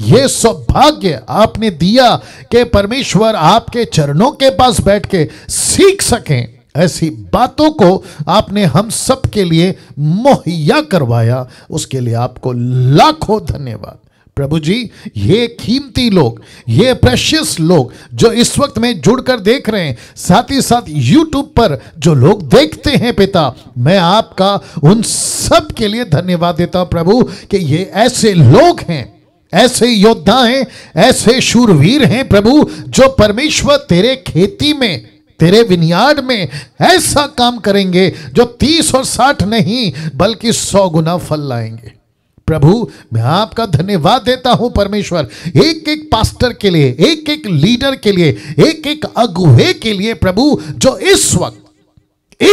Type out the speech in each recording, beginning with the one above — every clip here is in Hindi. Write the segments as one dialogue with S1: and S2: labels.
S1: ये सौभाग्य आपने दिया कि परमेश्वर आपके चरणों के पास बैठ के सीख सकें ऐसी बातों को आपने हम सब के लिए मुहैया करवाया उसके लिए आपको लाखों धन्यवाद प्रभु जी ये कीमती लोग ये प्रेशियस लोग जो इस वक्त में जुड़कर देख रहे हैं साथ ही साथ यूट्यूब पर जो लोग देखते हैं पिता मैं आपका उन सब के लिए धन्यवाद देता हूं प्रभु कि ये ऐसे लोग हैं ऐसे योद्धा हैं ऐसे शूरवीर हैं प्रभु जो परमेश्वर तेरे खेती में तेरे विनियाड में ऐसा काम करेंगे जो तीस और साठ नहीं बल्कि सौ गुना फल लाएंगे प्रभु मैं आपका धन्यवाद देता हूं परमेश्वर एक एक पास्टर के लिए एक एक लीडर के लिए एक एक अगुहे के लिए प्रभु जो इस वक्त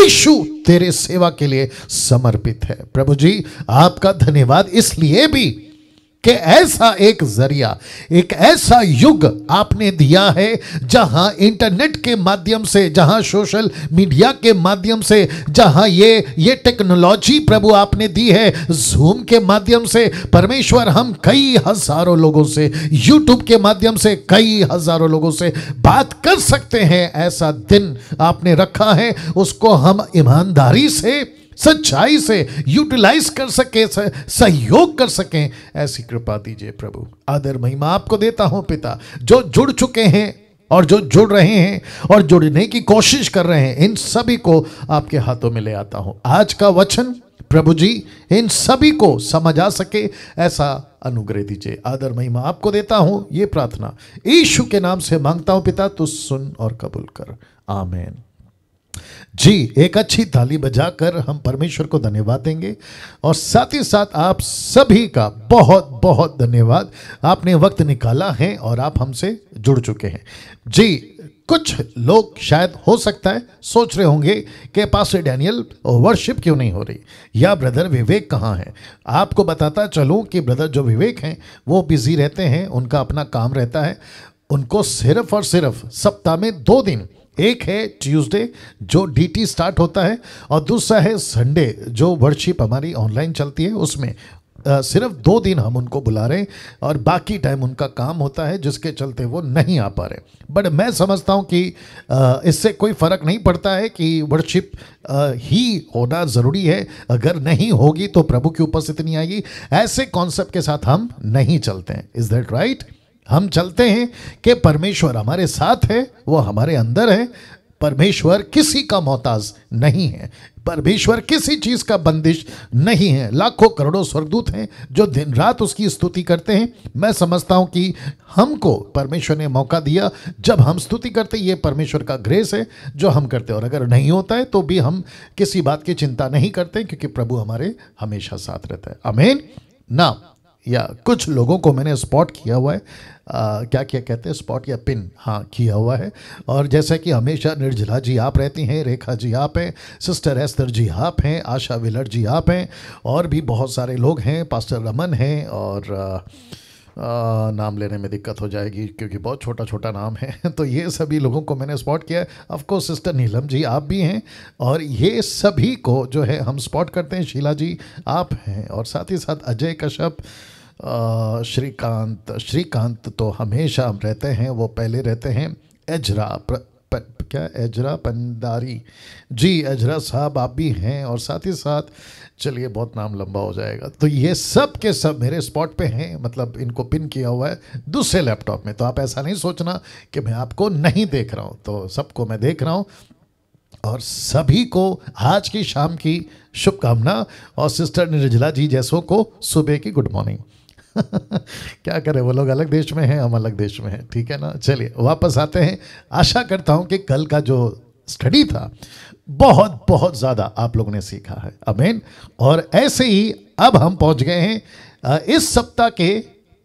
S1: ईशु तेरे सेवा के लिए समर्पित है प्रभु जी आपका धन्यवाद इसलिए भी कि ऐसा एक जरिया एक ऐसा युग आपने दिया है जहां इंटरनेट के माध्यम से जहां सोशल मीडिया के माध्यम से जहां ये ये टेक्नोलॉजी प्रभु आपने दी है जूम के माध्यम से परमेश्वर हम कई हजारों लोगों से यूट्यूब के माध्यम से कई हजारों लोगों से बात कर सकते हैं ऐसा दिन आपने रखा है उसको हम ईमानदारी से सच्चाई से यूटिलाइज कर सके सहयोग कर सके ऐसी कृपा दीजिए प्रभु आदर महिमा आपको देता हूं पिता जो जुड़ चुके हैं और जो जुड़ रहे हैं और जुड़ने की कोशिश कर रहे हैं इन सभी को आपके हाथों में ले आता हूं आज का वचन प्रभु जी इन सभी को समझ आ सके ऐसा अनुग्रह दीजिए आदर महिमा आपको देता हूं ये प्रार्थना ईशु के नाम से मांगता हूं पिता तू सुन और कबूल कर आमेन जी एक अच्छी ताली बजाकर हम परमेश्वर को धन्यवाद देंगे और साथ ही साथ आप सभी का बहुत बहुत धन्यवाद आपने वक्त निकाला है और आप हमसे जुड़ चुके हैं जी कुछ लोग शायद हो सकता है सोच रहे होंगे कि पास डैनियल वर्शिप क्यों नहीं हो रही या ब्रदर विवेक कहाँ है आपको बताता चलूँ कि ब्रदर जो विवेक हैं वो बिज़ी रहते हैं उनका अपना काम रहता है उनको सिर्फ और सिर्फ सप्ताह में दो दिन एक है ट्यूसडे जो डीटी स्टार्ट होता है और दूसरा है संडे जो वर्कशिप हमारी ऑनलाइन चलती है उसमें सिर्फ दो दिन हम उनको बुला रहे हैं और बाकी टाइम उनका काम होता है जिसके चलते वो नहीं आ पा रहे बट मैं समझता हूँ कि इससे कोई फ़र्क नहीं पड़ता है कि वर्शिप ही होना ज़रूरी है अगर नहीं होगी तो प्रभु की उपस्थिति नहीं आएगी ऐसे कॉन्सेप्ट के साथ हम नहीं चलते हैं इज़ दैट राइट हम चलते हैं कि परमेश्वर हमारे साथ है वो हमारे अंदर है परमेश्वर किसी का मोहताज नहीं है परमेश्वर किसी चीज़ का बंदिश नहीं है लाखों करोड़ों स्वर्गदूत हैं जो दिन रात उसकी स्तुति करते हैं मैं समझता हूं कि हमको परमेश्वर ने मौका दिया जब हम स्तुति करते ये परमेश्वर का ग्रेस है जो हम करते हैं और अगर नहीं होता है तो भी हम किसी बात की चिंता नहीं करते क्योंकि प्रभु हमारे हमेशा साथ रहता है अमेन ना या कुछ लोगों को मैंने स्पॉट किया हुआ है आ, क्या क्या कहते हैं स्पॉट या पिन हाँ किया हुआ है और जैसा कि हमेशा निर्जला जी आप रहती हैं रेखा जी आप हैं सिस्टर एस्तर जी आप हैं आशा विलर जी आप हैं और भी बहुत सारे लोग हैं पास्टर रमन हैं और आ, आ, नाम लेने में दिक्कत हो जाएगी क्योंकि बहुत छोटा छोटा नाम है तो ये सभी लोगों को मैंने स्पॉट किया है ऑफकोर्स सिस्टर नीलम जी आप भी हैं और ये सभी को जो है हम स्पॉट करते हैं शीला जी आप हैं और साथ ही साथ अजय कश्यप श्रीकांत श्रीकांत तो हमेशा हम रहते हैं वो पहले रहते हैं एजरा प्र, प, क्या एजरा पंडारी जी एजरा साहब आप भी हैं और साथ ही साथ चलिए बहुत नाम लंबा हो जाएगा तो ये सब के सब मेरे स्पॉट पे हैं मतलब इनको पिन किया हुआ है दूसरे लैपटॉप में तो आप ऐसा नहीं सोचना कि मैं आपको नहीं देख रहा हूँ तो सबको मैं देख रहा हूँ और सभी को आज की शाम की शुभकामना और सिस्टर निर्जला जी जैसों को सुबह की गुड मॉर्निंग क्या करें वो लोग अलग देश में हैं हम अलग देश में हैं ठीक है ना चलिए वापस आते हैं आशा करता हूं कि कल का जो स्टडी था बहुत बहुत ज़्यादा आप लोगों ने सीखा है अमेन और ऐसे ही अब हम पहुंच गए हैं इस सप्ताह के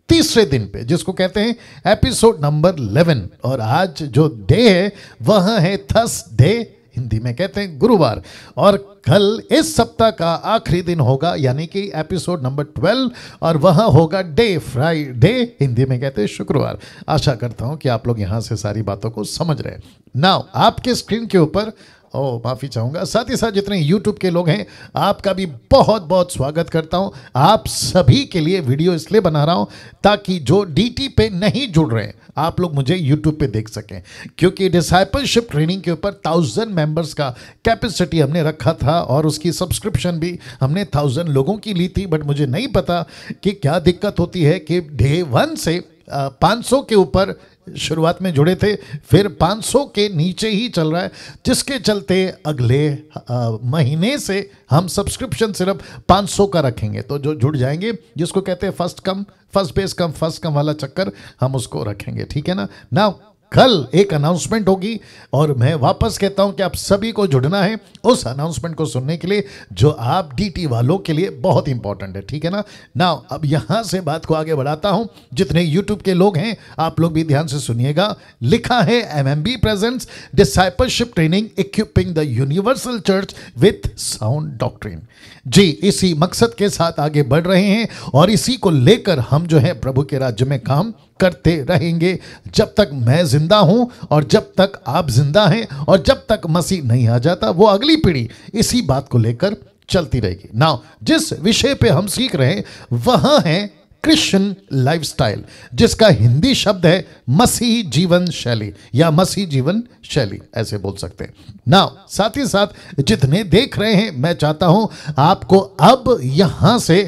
S1: तीसरे दिन पे जिसको कहते हैं एपिसोड नंबर 11 और आज जो डे है वह है थर्स डे हिंदी में कहते हैं गुरुवार और कल इस सप्ताह का आखिरी दिन होगा यानी कि एपिसोड नंबर ट्वेल्व और वह होगा डे फ्राइडे हिंदी में कहते हैं शुक्रवार आशा करता हूं कि आप लोग यहां से सारी बातों को समझ रहे हैं नाउ आपके स्क्रीन के ऊपर ओ माफ़ी चाहूँगा साथ ही साथ जितने यूट्यूब के लोग हैं आपका भी बहुत बहुत स्वागत करता हूँ आप सभी के लिए वीडियो इसलिए बना रहा हूँ ताकि जो DT पे नहीं जुड़ रहे हैं आप लोग मुझे यूट्यूब पे देख सकें क्योंकि डिसाइपलशिप ट्रेनिंग के ऊपर थाउजेंड मेंबर्स का कैपेसिटी हमने रखा था और उसकी सब्सक्रिप्शन भी हमने थाउजेंड लोगों की ली थी बट मुझे नहीं पता कि क्या दिक्कत होती है कि डे वन से पाँच सौ के ऊपर शुरुआत में जुड़े थे फिर 500 के नीचे ही चल रहा है जिसके चलते अगले आ, महीने से हम सब्सक्रिप्शन सिर्फ 500 का रखेंगे तो जो जुड़ जाएंगे जिसको कहते हैं first come first base come first come वाला चक्कर हम उसको रखेंगे ठीक है ना नाउ कल एक अनाउंसमेंट होगी और मैं वापस कहता हूं कि आप सभी को जुड़ना है उस अनाउंसमेंट को सुनने के लिए जो आप डीटी वालों के लिए बहुत इंपॉर्टेंट है ठीक है ना ना अब यहां से बात को आगे बढ़ाता हूं जितने यूट्यूब के लोग हैं आप लोग भी ध्यान से सुनिएगा लिखा है M M B present discipleship training equipping the universal church with sound doctrine जी इसी मकसद के साथ आगे बढ़ रहे हैं और इसी को लेकर हम जो है प्रभु के राज्य में काम करते रहेंगे जब तक मैं जिंदा हूं और जब तक आप जिंदा हैं और जब तक मसीह नहीं आ जाता वो अगली पीढ़ी इसी बात को लेकर चलती रहेगी नाउ जिस विषय पे हम सीख रहे हैं वह है क्रिश्चियन लाइफस्टाइल जिसका हिंदी शब्द है मसीह जीवन शैली या मसीह जीवन शैली ऐसे बोल सकते हैं ना साथ ही साथ जितने देख रहे हैं मैं चाहता हूं आपको अब यहां से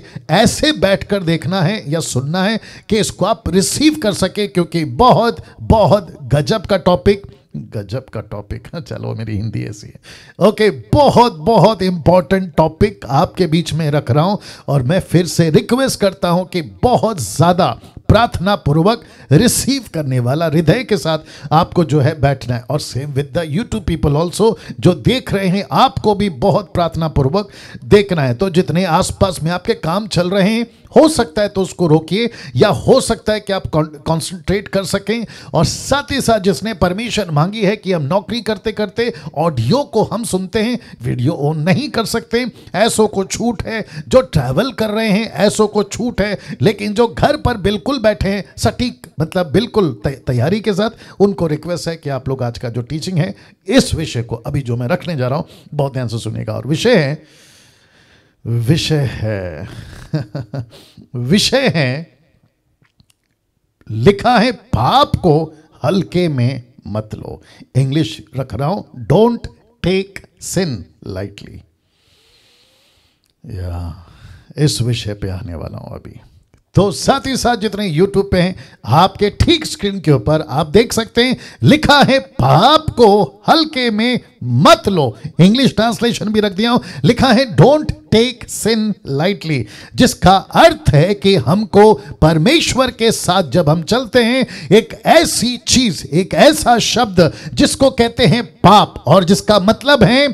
S1: ऐसे बैठकर देखना है या सुनना है कि इसको आप रिसीव कर सके क्योंकि बहुत बहुत गजब का टॉपिक गजब का टॉपिक है हाँ, चलो मेरी हिंदी ऐसी है ओके बहुत बहुत इंपॉर्टेंट टॉपिक आपके बीच में रख रहा हूं और मैं फिर से रिक्वेस्ट करता हूं कि बहुत ज़्यादा प्रार्थना पूर्वक रिसीव करने वाला हृदय के साथ आपको जो है बैठना है और same with the YouTube people also जो देख रहे हैं आपको भी बहुत प्रार्थना पूर्वक देखना है तो जितने आसपास में आपके काम चल रहे हैं हो सकता है तो उसको रोकिए या हो सकता है कि आप कॉन्सेंट्रेट कर सकें और साथ ही साथ जिसने परमिशन मांगी है कि हम नौकरी करते करते ऑडियो को हम सुनते हैं वीडियो ऑन नहीं कर सकते ऐसो को छूट है जो ट्रैवल कर रहे हैं ऐसो को छूट है लेकिन जो घर पर बिल्कुल बैठे हैं सटीक मतलब बिल्कुल तैयारी के साथ उनको रिक्वेस्ट है कि आप लोग आज का जो टीचिंग है इस विषय को अभी जो मैं रखने जा रहा हूं बहुत ध्यान से सुनेगा और विषय है विषय है विषय है लिखा है पाप को हल्के में मत लो इंग्लिश रख रहा हूं डोंट टेक सिन लाइटली या इस विषय पे आने वाला हूं अभी तो साथ ही साथ जितने YouTube पे हैं आपके ठीक स्क्रीन के ऊपर आप देख सकते हैं लिखा है पाप को हल्के में मत लो इंग्लिश ट्रांसलेशन भी रख दिया हूं लिखा है डोंट टेक सिन लाइटली जिसका अर्थ है कि हमको परमेश्वर के साथ जब हम चलते हैं एक ऐसी चीज एक ऐसा शब्द जिसको कहते हैं पाप और जिसका मतलब है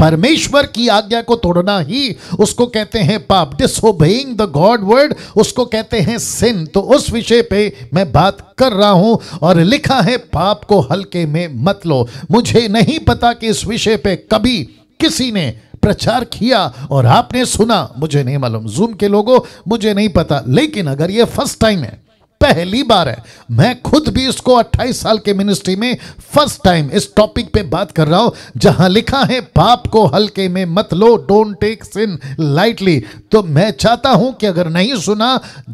S1: परमेश्वर की आज्ञा को तोड़ना ही उसको कहते हैं पाप डिस द गॉड वर्ड उसको कहते हैं सिन तो उस विषय पे मैं बात कर रहा हूं और लिखा है पाप को हल्के में मत लो मुझे नहीं पता कि इस विषय पे कभी किसी ने प्रचार किया और आपने सुना मुझे नहीं मालूम जूम के लोगों मुझे नहीं पता लेकिन अगर ये फर्स्ट टाइम है पहली बार है मैं खुद भी इसको 28 साल के मिनिस्ट्री में फर्स्ट टाइम इस टॉपिक पे बात कर रहा हूं जहां लिखा है पाप को हल्के में मत लो डोंट टेक सिन लाइटली तो मैं चाहता हूं कि अगर नहीं सुना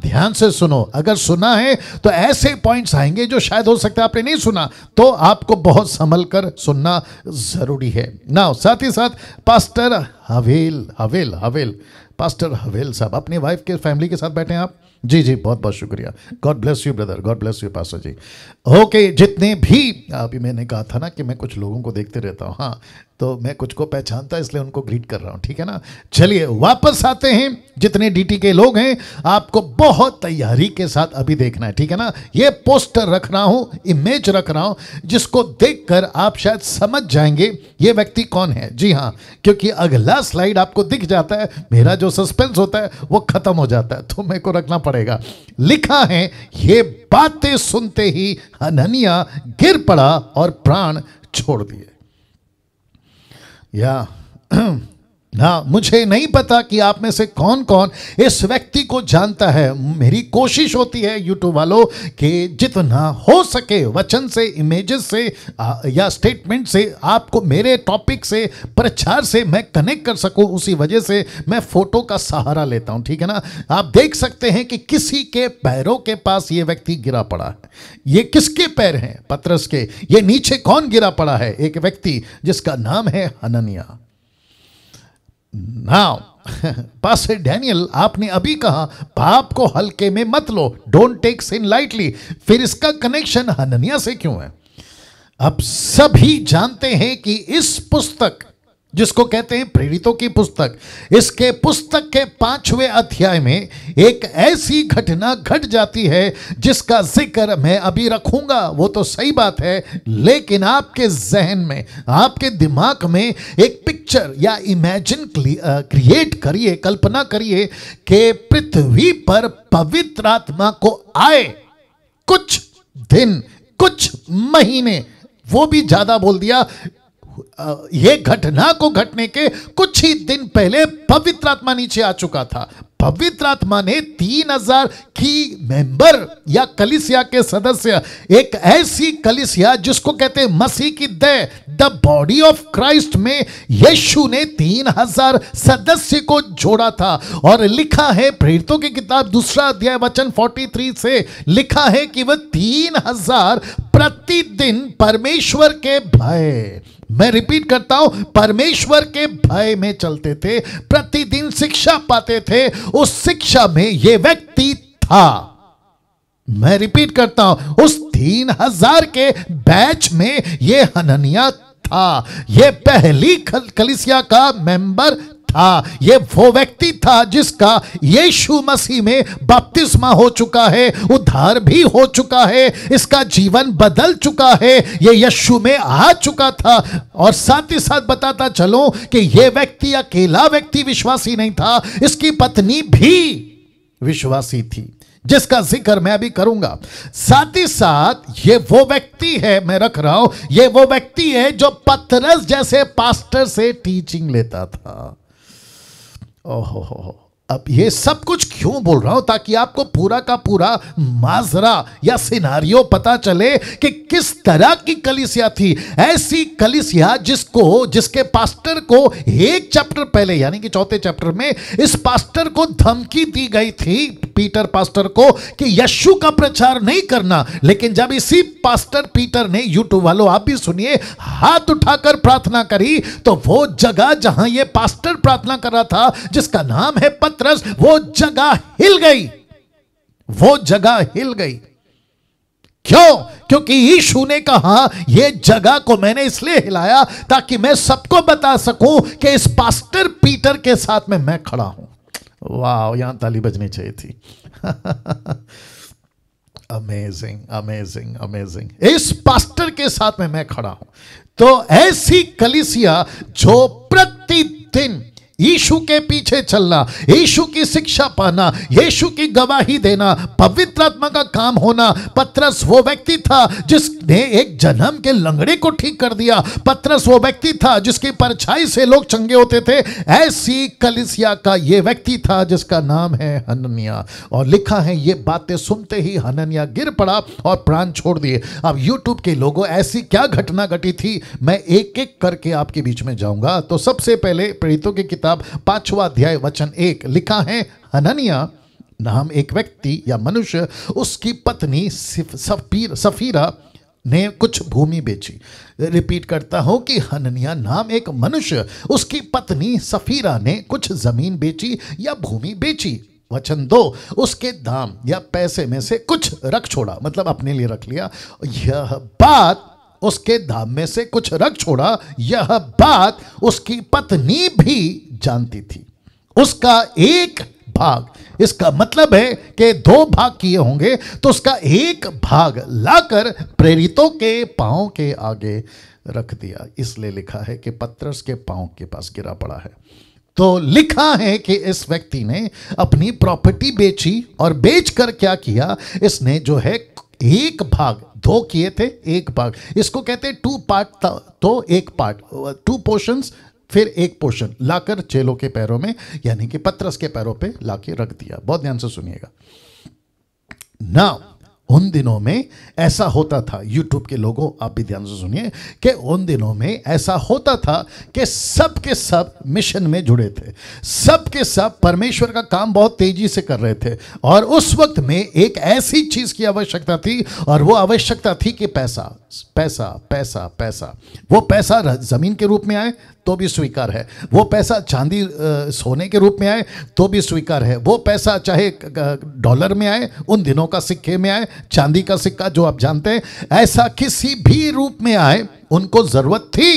S1: ध्यान से सुनो अगर सुना है तो ऐसे पॉइंट्स आएंगे जो शायद हो सकता है आपने नहीं सुना तो आपको बहुत संभल कर सुनना जरूरी है ना साथ ही साथ पास्टर हवेल हवेल हवेल पास्टर हवेल साहब अपनी वाइफ के फैमिली के साथ बैठे हैं आप जी जी बहुत बहुत शुक्रिया God bless you brother God bless you पासा जी ओके okay, जितने भी अभी मैंने कहा था ना कि मैं कुछ लोगों को देखते रहता हूँ हाँ तो मैं कुछ को पहचानता इसलिए उनको ग्रीट कर रहा हूँ ठीक है ना चलिए वापस आते हैं जितने डीटी के लोग हैं आपको बहुत तैयारी के साथ अभी देखना है ठीक है ना ये पोस्टर रख रहा हूँ इमेज रख रहा हूँ जिसको देख आप शायद समझ जाएंगे ये व्यक्ति कौन है जी हाँ क्योंकि अगला स्लाइड आपको दिख जाता है मेरा जो सस्पेंस होता है वो खत्म हो जाता है तो मेरे को रखना पड़ता पड़ेगा लिखा है ये बातें सुनते ही हननिया गिर पड़ा और प्राण छोड़ दिए या ना मुझे नहीं पता कि आप में से कौन कौन इस व्यक्ति को जानता है मेरी कोशिश होती है यूट्यूब वालों के जितना हो सके वचन से इमेजेस से आ, या स्टेटमेंट से आपको मेरे टॉपिक से प्रचार से मैं कनेक्ट कर सकूं उसी वजह से मैं फोटो का सहारा लेता हूं ठीक है ना आप देख सकते हैं कि किसी के पैरों के पास ये व्यक्ति गिरा पड़ा है ये किसके पैर हैं पत्रस के ये नीचे कौन गिरा पड़ा है एक व्यक्ति जिसका नाम है हननिया नाउ पास डैनियल आपने अभी कहा पाप को हल्के में मत लो डोंट टेक सिन लाइटली फिर इसका कनेक्शन हननिया से क्यों है अब सभी जानते हैं कि इस पुस्तक जिसको कहते हैं प्रेरितों की पुस्तक इसके पुस्तक के पांचवें अध्याय में एक ऐसी घटना घट गट जाती है जिसका जिक्र मैं अभी रखूंगा वो तो सही बात है लेकिन आपके जहन में आपके दिमाग में एक पिक्चर या इमेजिन क्रिएट करिए कल्पना करिए कि पृथ्वी पर पवित्र आत्मा को आए कुछ दिन कुछ महीने वो भी ज्यादा बोल दिया ये घटना को घटने के कुछ ही दिन पहले पवित्र आत्मा नीचे आ चुका था पवित्र आत्मा ने तीन हजार की मेंबर या कलिसिया के सदस्य एक ऐसी कलिसिया जिसको कहते हैं मसीह की द बॉडी ऑफ क्राइस्ट में यीशु ने तीन हजार सदस्य को जोड़ा था और लिखा है प्रेरितों की किताब दूसरा अध्याय वचन 43 से लिखा है कि वह तीन हजार प्रतिदिन परमेश्वर के भय मैं रिपीट करता हूं परमेश्वर के भय में चलते थे प्रतिदिन शिक्षा पाते थे उस शिक्षा में यह व्यक्ति था मैं रिपीट करता हूं उस तीन हजार के बैच में यह हननिया था यह पहली कलिसिया का मेंबर था हाँ, ये वो व्यक्ति था जिसका यीशु मसीह में बपतिस्मा हो चुका है उद्धार भी हो चुका है इसका जीवन बदल चुका है ये यीशु में आ चुका था और साथ ही साथ बताता चलो कि ये व्यक्ति अकेला व्यक्ति विश्वासी नहीं था इसकी पत्नी भी विश्वासी थी जिसका जिक्र मैं अभी करूंगा साथ ही साथ ये वो व्यक्ति है मैं रख रहा हूं ये वो व्यक्ति है जो पतरस जैसे पास्टर से टीचिंग लेता था Oh, ho, ho, ho. अब ये सब कुछ क्यों बोल रहा हूं ताकि आपको पूरा का पूरा माजरा या सिनारियो पता चले कि किस तरह की कलिसिया थी ऐसी कलिसिया जिसको जिसके पास्टर को एक चैप्टर पहले यानी कि चौथे चैप्टर में इस पास्टर को धमकी दी गई थी पीटर पास्टर को कि यशु का प्रचार नहीं करना लेकिन जब इसी पास्टर पीटर ने यूट्यूब वालों आप भी सुनिए हाथ उठाकर प्रार्थना करी तो वो जगह जहां ये पास्टर प्रार्थना कर रहा था जिसका नाम है पद पत्रस वो जगह हिल गई वो जगह हिल गई क्यों क्योंकि यीशु ने कहा यह जगह को मैंने इसलिए हिलाया ताकि मैं सबको बता सकूं कि इस पास्टर पीटर के साथ में मैं खड़ा हूं वाह यहां ताली बजनी चाहिए थी अमेजिंग अमेजिंग अमेजिंग इस पास्टर के साथ में मैं खड़ा हूं तो ऐसी कलिसिया जो प्रतिदिन यीशु के पीछे चलना यीशु की शिक्षा पाना यीशु की गवाही देना पवित्र आत्मा का काम होना पत्रस वो व्यक्ति था जिसने एक जन्म के लंगड़े को ठीक कर दिया पत्रस वो व्यक्ति था जिसकी परछाई से लोग चंगे होते थे ऐसी कलिसिया का ये व्यक्ति था जिसका नाम है हननिया और लिखा है ये बातें सुनते ही हननिया गिर पड़ा और प्राण छोड़ दिए अब यूट्यूब के लोगों ऐसी क्या घटना घटी थी मैं एक एक करके आपके बीच में जाऊंगा तो सबसे पहले प्रेरितों की किताब पांचवा अध्याय वचन एक लिखा है हननिया नाम एक व्यक्ति या मनुष्य उसकी पत्नी सफीर सफीरा ने कुछ भूमि बेची रिपीट करता हूं कि हननिया नाम एक मनुष्य उसकी पत्नी सफीरा ने कुछ जमीन बेची या भूमि बेची वचन दो उसके दाम या पैसे में से कुछ रख छोड़ा मतलब अपने लिए रख लिया यह बात उसके धाम में से कुछ रख छोड़ा यह बात उसकी पत्नी भी जानती थी उसका एक भाग इसका मतलब है कि दो भाग किए होंगे तो उसका एक भाग लाकर प्रेरितों के पांव के आगे रख दिया इसलिए लिखा है कि पत्रस के पांव के पास गिरा पड़ा है तो लिखा है कि इस व्यक्ति ने अपनी प्रॉपर्टी बेची और बेचकर क्या किया इसने जो है एक भाग दो किए थे एक भाग इसको कहते हैं टू पार्ट तो एक पार्ट टू पोर्शंस फिर एक पोर्शन लाकर चेलो के पैरों में यानी कि पत्रस के पैरों पे लाके रख दिया बहुत ध्यान से सुनिएगा नाउ उन दिनों में ऐसा होता था यूट्यूब के लोगों आप भी ध्यान से सुनिए कि उन दिनों में ऐसा होता था कि सब के सब मिशन में जुड़े थे सब के सब परमेश्वर का काम बहुत तेजी से कर रहे थे और उस वक्त में एक ऐसी चीज की आवश्यकता थी और वो आवश्यकता थी कि पैसा पैसा पैसा पैसा वो पैसा जमीन के रूप में आए तो भी स्वीकार है वो पैसा चांदी सोने के रूप में आए तो भी स्वीकार है वो पैसा चाहे डॉलर में आए उन दिनों का सिक्के में आए चांदी का सिक्का जो आप जानते हैं ऐसा किसी भी रूप में आए उनको जरूरत थी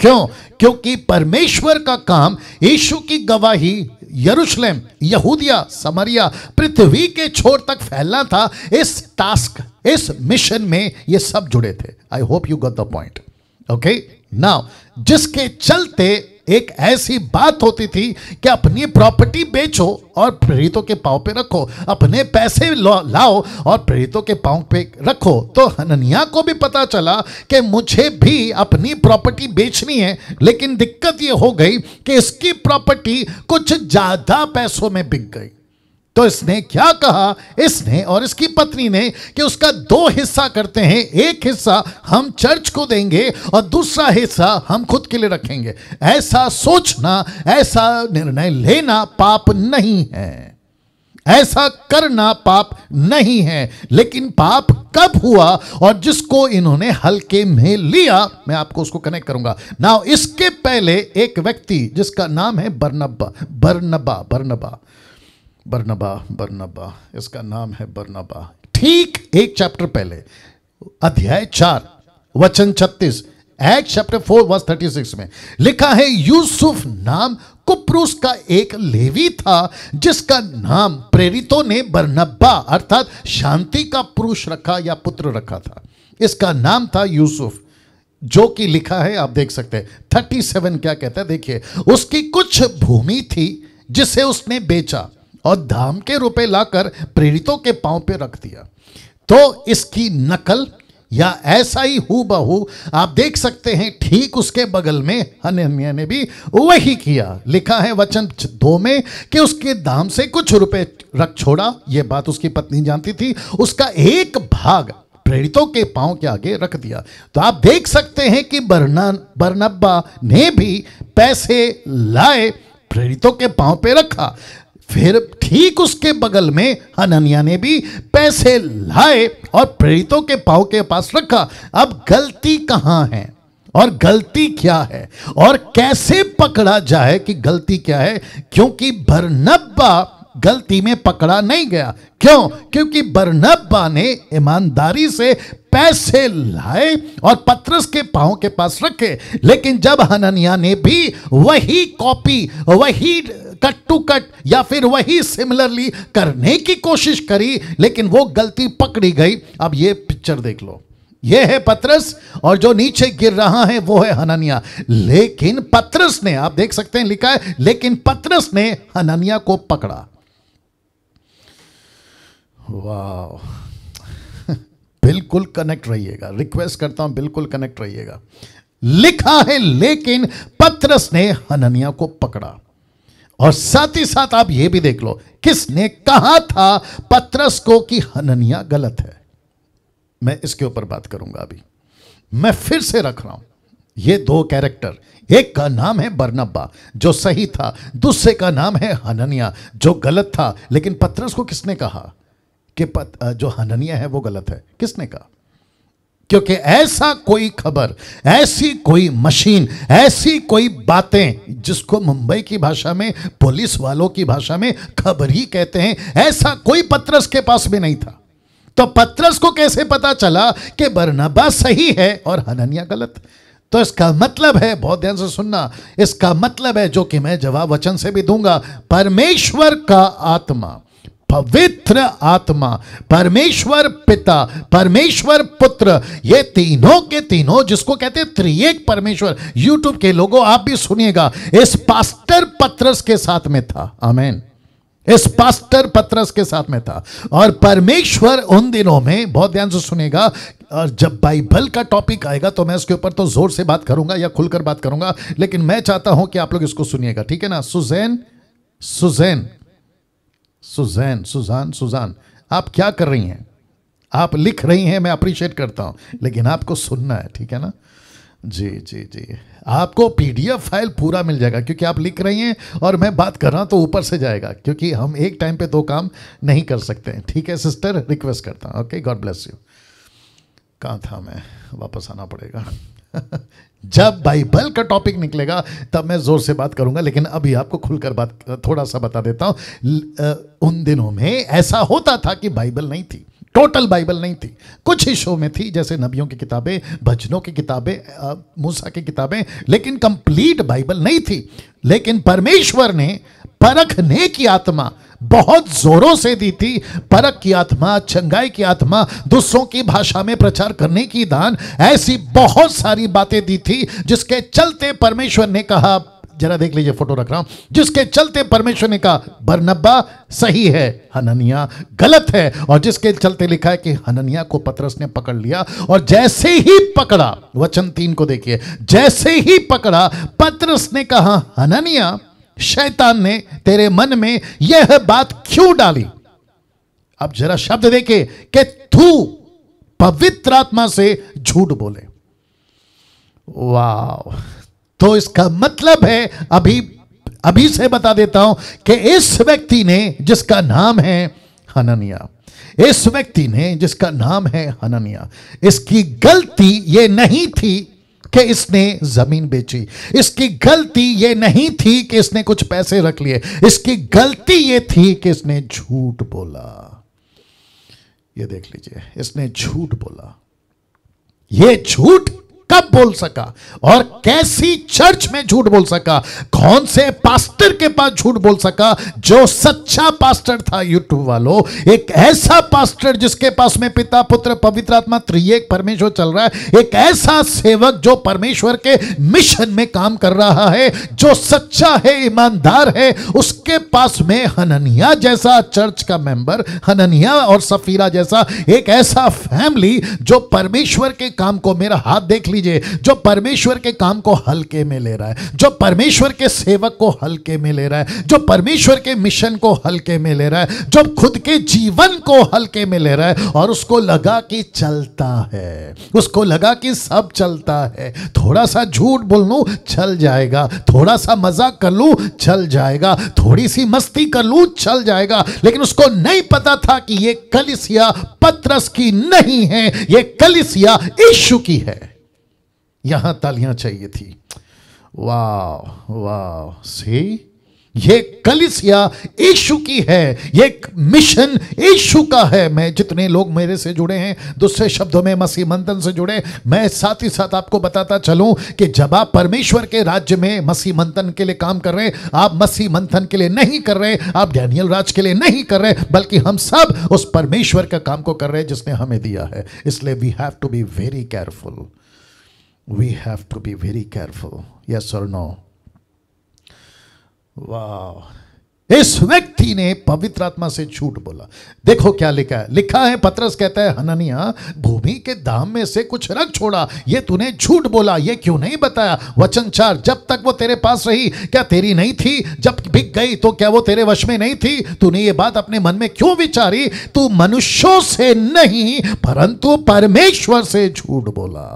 S1: क्यों क्योंकि परमेश्वर का काम यीशु की गवाही यरूशलेम यहूदिया समरिया पृथ्वी के छोर तक फैलना था इस टास्क इस मिशन में ये सब जुड़े थे I hope you got the point okay now जिसके चलते एक ऐसी बात होती थी कि अपनी प्रॉपर्टी बेचो और प्रेरितों के पाँव पे रखो अपने पैसे लाओ और प्रेरितों के पाँव पे रखो तो हननिया को भी पता चला कि मुझे भी अपनी प्रॉपर्टी बेचनी है लेकिन दिक्कत ये हो गई कि इसकी प्रॉपर्टी कुछ ज़्यादा पैसों में बिक गई तो इसने क्या कहा इसने और इसकी पत्नी ने कि उसका दो हिस्सा करते हैं एक हिस्सा हम चर्च को देंगे और दूसरा हिस्सा हम खुद के लिए रखेंगे ऐसा सोचना ऐसा निर्णय लेना पाप नहीं है ऐसा करना पाप नहीं है लेकिन पाप कब हुआ और जिसको इन्होंने हल्के में लिया मैं आपको उसको कनेक्ट करूंगा नाउ इसके पहले एक व्यक्ति जिसका नाम है बर्नबा बरनबा बरनबा बरनबा बरनबा इसका नाम है बरनबा ठीक एक चैप्टर पहले अध्याय चार वचन छत्तीस act chapter four verse thirty six में लिखा है यूसुफ नाम कुप्रुस का एक लेवी था जिसका नाम प्रेरितों ने बरनबा अर्थात शांति का पुरुष रखा या पुत्र रखा था इसका नाम था यूसुफ जो कि लिखा है आप देख सकते हैं थर्टी सेवन क्या कहता है देखिए उसकी कुछ भूमि थी जिसे उसने बेचा और धाम के रुपए लाकर प्रेरितों के पांव पे रख दिया तो इसकी नकल या ऐसा ही हु बहू आप देख सकते हैं ठीक उसके बगल में हनन्या ने भी वही किया लिखा है वचन दो में कि उसके दाम से कुछ रुपए रख छोड़ा यह बात उसकी पत्नी जानती थी उसका एक भाग प्रेरितों के पांव के आगे रख दिया तो आप देख सकते हैं कि बरना बरनब्बा ने भी पैसे लाए प्रेरितों के पांव पे रखा फिर ठीक उसके बगल में हननिया ने भी पैसे लाए और प्रेरितों के पाव के पास रखा अब गलती कहां है और गलती क्या है और कैसे पकड़ा जाए कि गलती क्या है क्योंकि बरनब्बा गलती में पकड़ा नहीं गया क्यों क्योंकि बरनब्बा ने ईमानदारी से पैसे लाए और पत्रस के पाओ के पास रखे लेकिन जब हननिया ने भी वही कॉपी वही कट टू कट या फिर वही सिमिलरली करने की कोशिश करी लेकिन वो गलती पकड़ी गई अब ये पिक्चर देख लो ये है पत्रस और जो नीचे गिर रहा है वो है हननिया लेकिन पत्रस ने आप देख सकते हैं लिखा है लेकिन पत्रस ने हननिया को पकड़ा वाह बिल्कुल कनेक्ट रहिएगा रिक्वेस्ट करता हूं बिल्कुल कनेक्ट रहिएगा लिखा है लेकिन पत्रस ने हननिया को पकड़ा और साथ ही साथ आप यह भी देख लो किसने कहा था पत्रस को कि हननिया गलत है मैं इसके ऊपर बात करूंगा अभी मैं फिर से रख रहा हूं ये दो कैरेक्टर एक का नाम है बरनब्बा जो सही था दूसरे का नाम है हननिया जो गलत था लेकिन पत्रस को किसने कहा कि पत, जो हननिया है वो गलत है किसने कहा क्योंकि ऐसा कोई खबर ऐसी कोई मशीन ऐसी कोई बातें जिसको मुंबई की भाषा में पुलिस वालों की भाषा में खबर ही कहते हैं ऐसा कोई पत्रस के पास भी नहीं था तो पत्रस को कैसे पता चला कि बरनबा सही है और हननिया गलत तो इसका मतलब है बहुत ध्यान से सुनना इसका मतलब है जो कि मैं जवाब वचन से भी दूंगा परमेश्वर का आत्मा पवित्र आत्मा परमेश्वर पिता परमेश्वर पुत्र ये तीनों के तीनों जिसको कहते हैं त्रिएक परमेश्वर यूट्यूब के लोगों आप भी सुनिएगा इस पास्टर पत्रस के साथ में था आमेन इस पास्टर पत्रस के साथ में था और परमेश्वर उन दिनों में बहुत ध्यान से सुनेगा और जब बाइबल का टॉपिक आएगा तो मैं उसके ऊपर तो जोर से बात करूंगा या खुलकर बात करूंगा लेकिन मैं चाहता हूं कि आप लोग इसको सुनिएगा ठीक है ना Suzanne Suzanne Suzanne Suzanne Suzanne आप क्या कर रही हैं आप लिख रही हैं मैं अप्रिशिएट करता हूँ लेकिन आपको सुनना है ठीक है ना जी जी जी आपको पीडीएफ फाइल पूरा मिल जाएगा क्योंकि आप लिख रही हैं और मैं बात कर रहा हूं तो ऊपर से जाएगा क्योंकि हम एक टाइम पे दो काम नहीं कर सकते हैं ठीक है सिस्टर रिक्वेस्ट करता हूँ ओके गॉड ब्लेस यू कहाँ था मैं वापस आना पड़ेगा जब बाइबल का टॉपिक निकलेगा तब मैं जोर से बात करूंगा लेकिन अभी आपको खुलकर बात थोड़ा सा बता देता हूं उन दिनों में ऐसा होता था कि बाइबल नहीं थी टोटल बाइबल नहीं थी कुछ शो में थी जैसे नबियों की किताबें भजनों की किताबें मूसा की किताबें लेकिन कंप्लीट बाइबल नहीं थी लेकिन परमेश्वर ने परखने की आत्मा बहुत जोरों से दी थी परक की आत्मा चंगाई की आत्मा दूसरों की भाषा में प्रचार करने की दान ऐसी बहुत सारी बातें दी थी जिसके चलते परमेश्वर ने कहा जरा देख लीजिए फोटो रख रहा हूं जिसके चलते परमेश्वर ने कहा बरनब्बा सही है हननिया गलत है और जिसके चलते लिखा है कि हननिया को पतरस ने पकड़ लिया और जैसे ही पकड़ा वचन तीन को देखिए जैसे ही पकड़ा पतरस ने कहा हननिया शैतान ने तेरे मन में यह बात क्यों डाली अब जरा शब्द देखे कि तू पवित्र आत्मा से झूठ बोले वाह तो इसका मतलब है अभी अभी से बता देता हूं कि इस व्यक्ति ने जिसका नाम है हननिया इस व्यक्ति ने जिसका नाम है हननिया इसकी गलती यह नहीं थी कि इसने जमीन बेची इसकी गलती ये नहीं थी कि इसने कुछ पैसे रख लिए इसकी गलती ये थी कि इसने झूठ बोला ये देख लीजिए इसने झूठ बोला ये झूठ कब बोल सका और कैसी चर्च में झूठ बोल सका कौन से पास्टर के पास झूठ बोल सका जो सच्चा पास्टर था यूट्यूब वालों एक ऐसा पास्टर जिसके पास में पिता पुत्र पवित्र आत्मा त्रिएक परमेश्वर चल रहा है एक ऐसा सेवक जो परमेश्वर के मिशन में काम कर रहा है जो सच्चा है ईमानदार है उसके पास में हननिया जैसा चर्च का मेंबर हननिया और सफीरा जैसा एक ऐसा फैमिली जो परमेश्वर के काम को मेरा हाथ देख लीजिए जो परमेश्वर के काम को हल्के में ले रहा है जो परमेश्वर के सेवक को हल्के में ले रहा है जो परमेश्वर के मिशन को हल्के में ले रहा है जो खुद के जीवन को हल्के में ले रहा है और उसको लगा कि चलता है उसको लगा कि सब चलता है थोड़ा सा झूठ बोल लू चल जाएगा थोड़ा सा मजाक कर लू चल जाएगा थोड़ी सी मस्ती कर लू चल जाएगा लेकिन उसको नहीं पता था कि ये कलिसिया पत्रस की नहीं है ये कलिसिया ईशु की है यहां तालियां चाहिए थी वाह वाह सी ये कलिसिया ईशु की है ये मिशन ईशु का है मैं जितने लोग मेरे से जुड़े हैं दूसरे शब्दों में मसीह मंथन से जुड़े मैं साथ ही साथ आपको बताता चलूं कि जब आप परमेश्वर के राज्य में मसीह मंथन के लिए काम कर रहे हैं आप मसीह मंथन के लिए नहीं कर रहे आप डैनियल राज के लिए नहीं कर रहे बल्कि हम सब उस परमेश्वर का काम को कर रहे हैं जिसने हमें दिया है इसलिए we have to be very careful we have to be very careful. Yes or no? वाह इस व्यक्ति ने पवित्र आत्मा से झूठ बोला देखो क्या लिखा है लिखा है पत्रस कहता है हननिया भूमि के दाम में से कुछ रख छोड़ा ये तूने झूठ बोला ये क्यों नहीं बताया वचन चार जब तक वो तेरे पास रही क्या तेरी नहीं थी जब बिक गई तो क्या वो तेरे वश में नहीं थी तूने ये बात अपने मन में क्यों विचारी तू मनुष्यों से नहीं परंतु परमेश्वर से झूठ बोला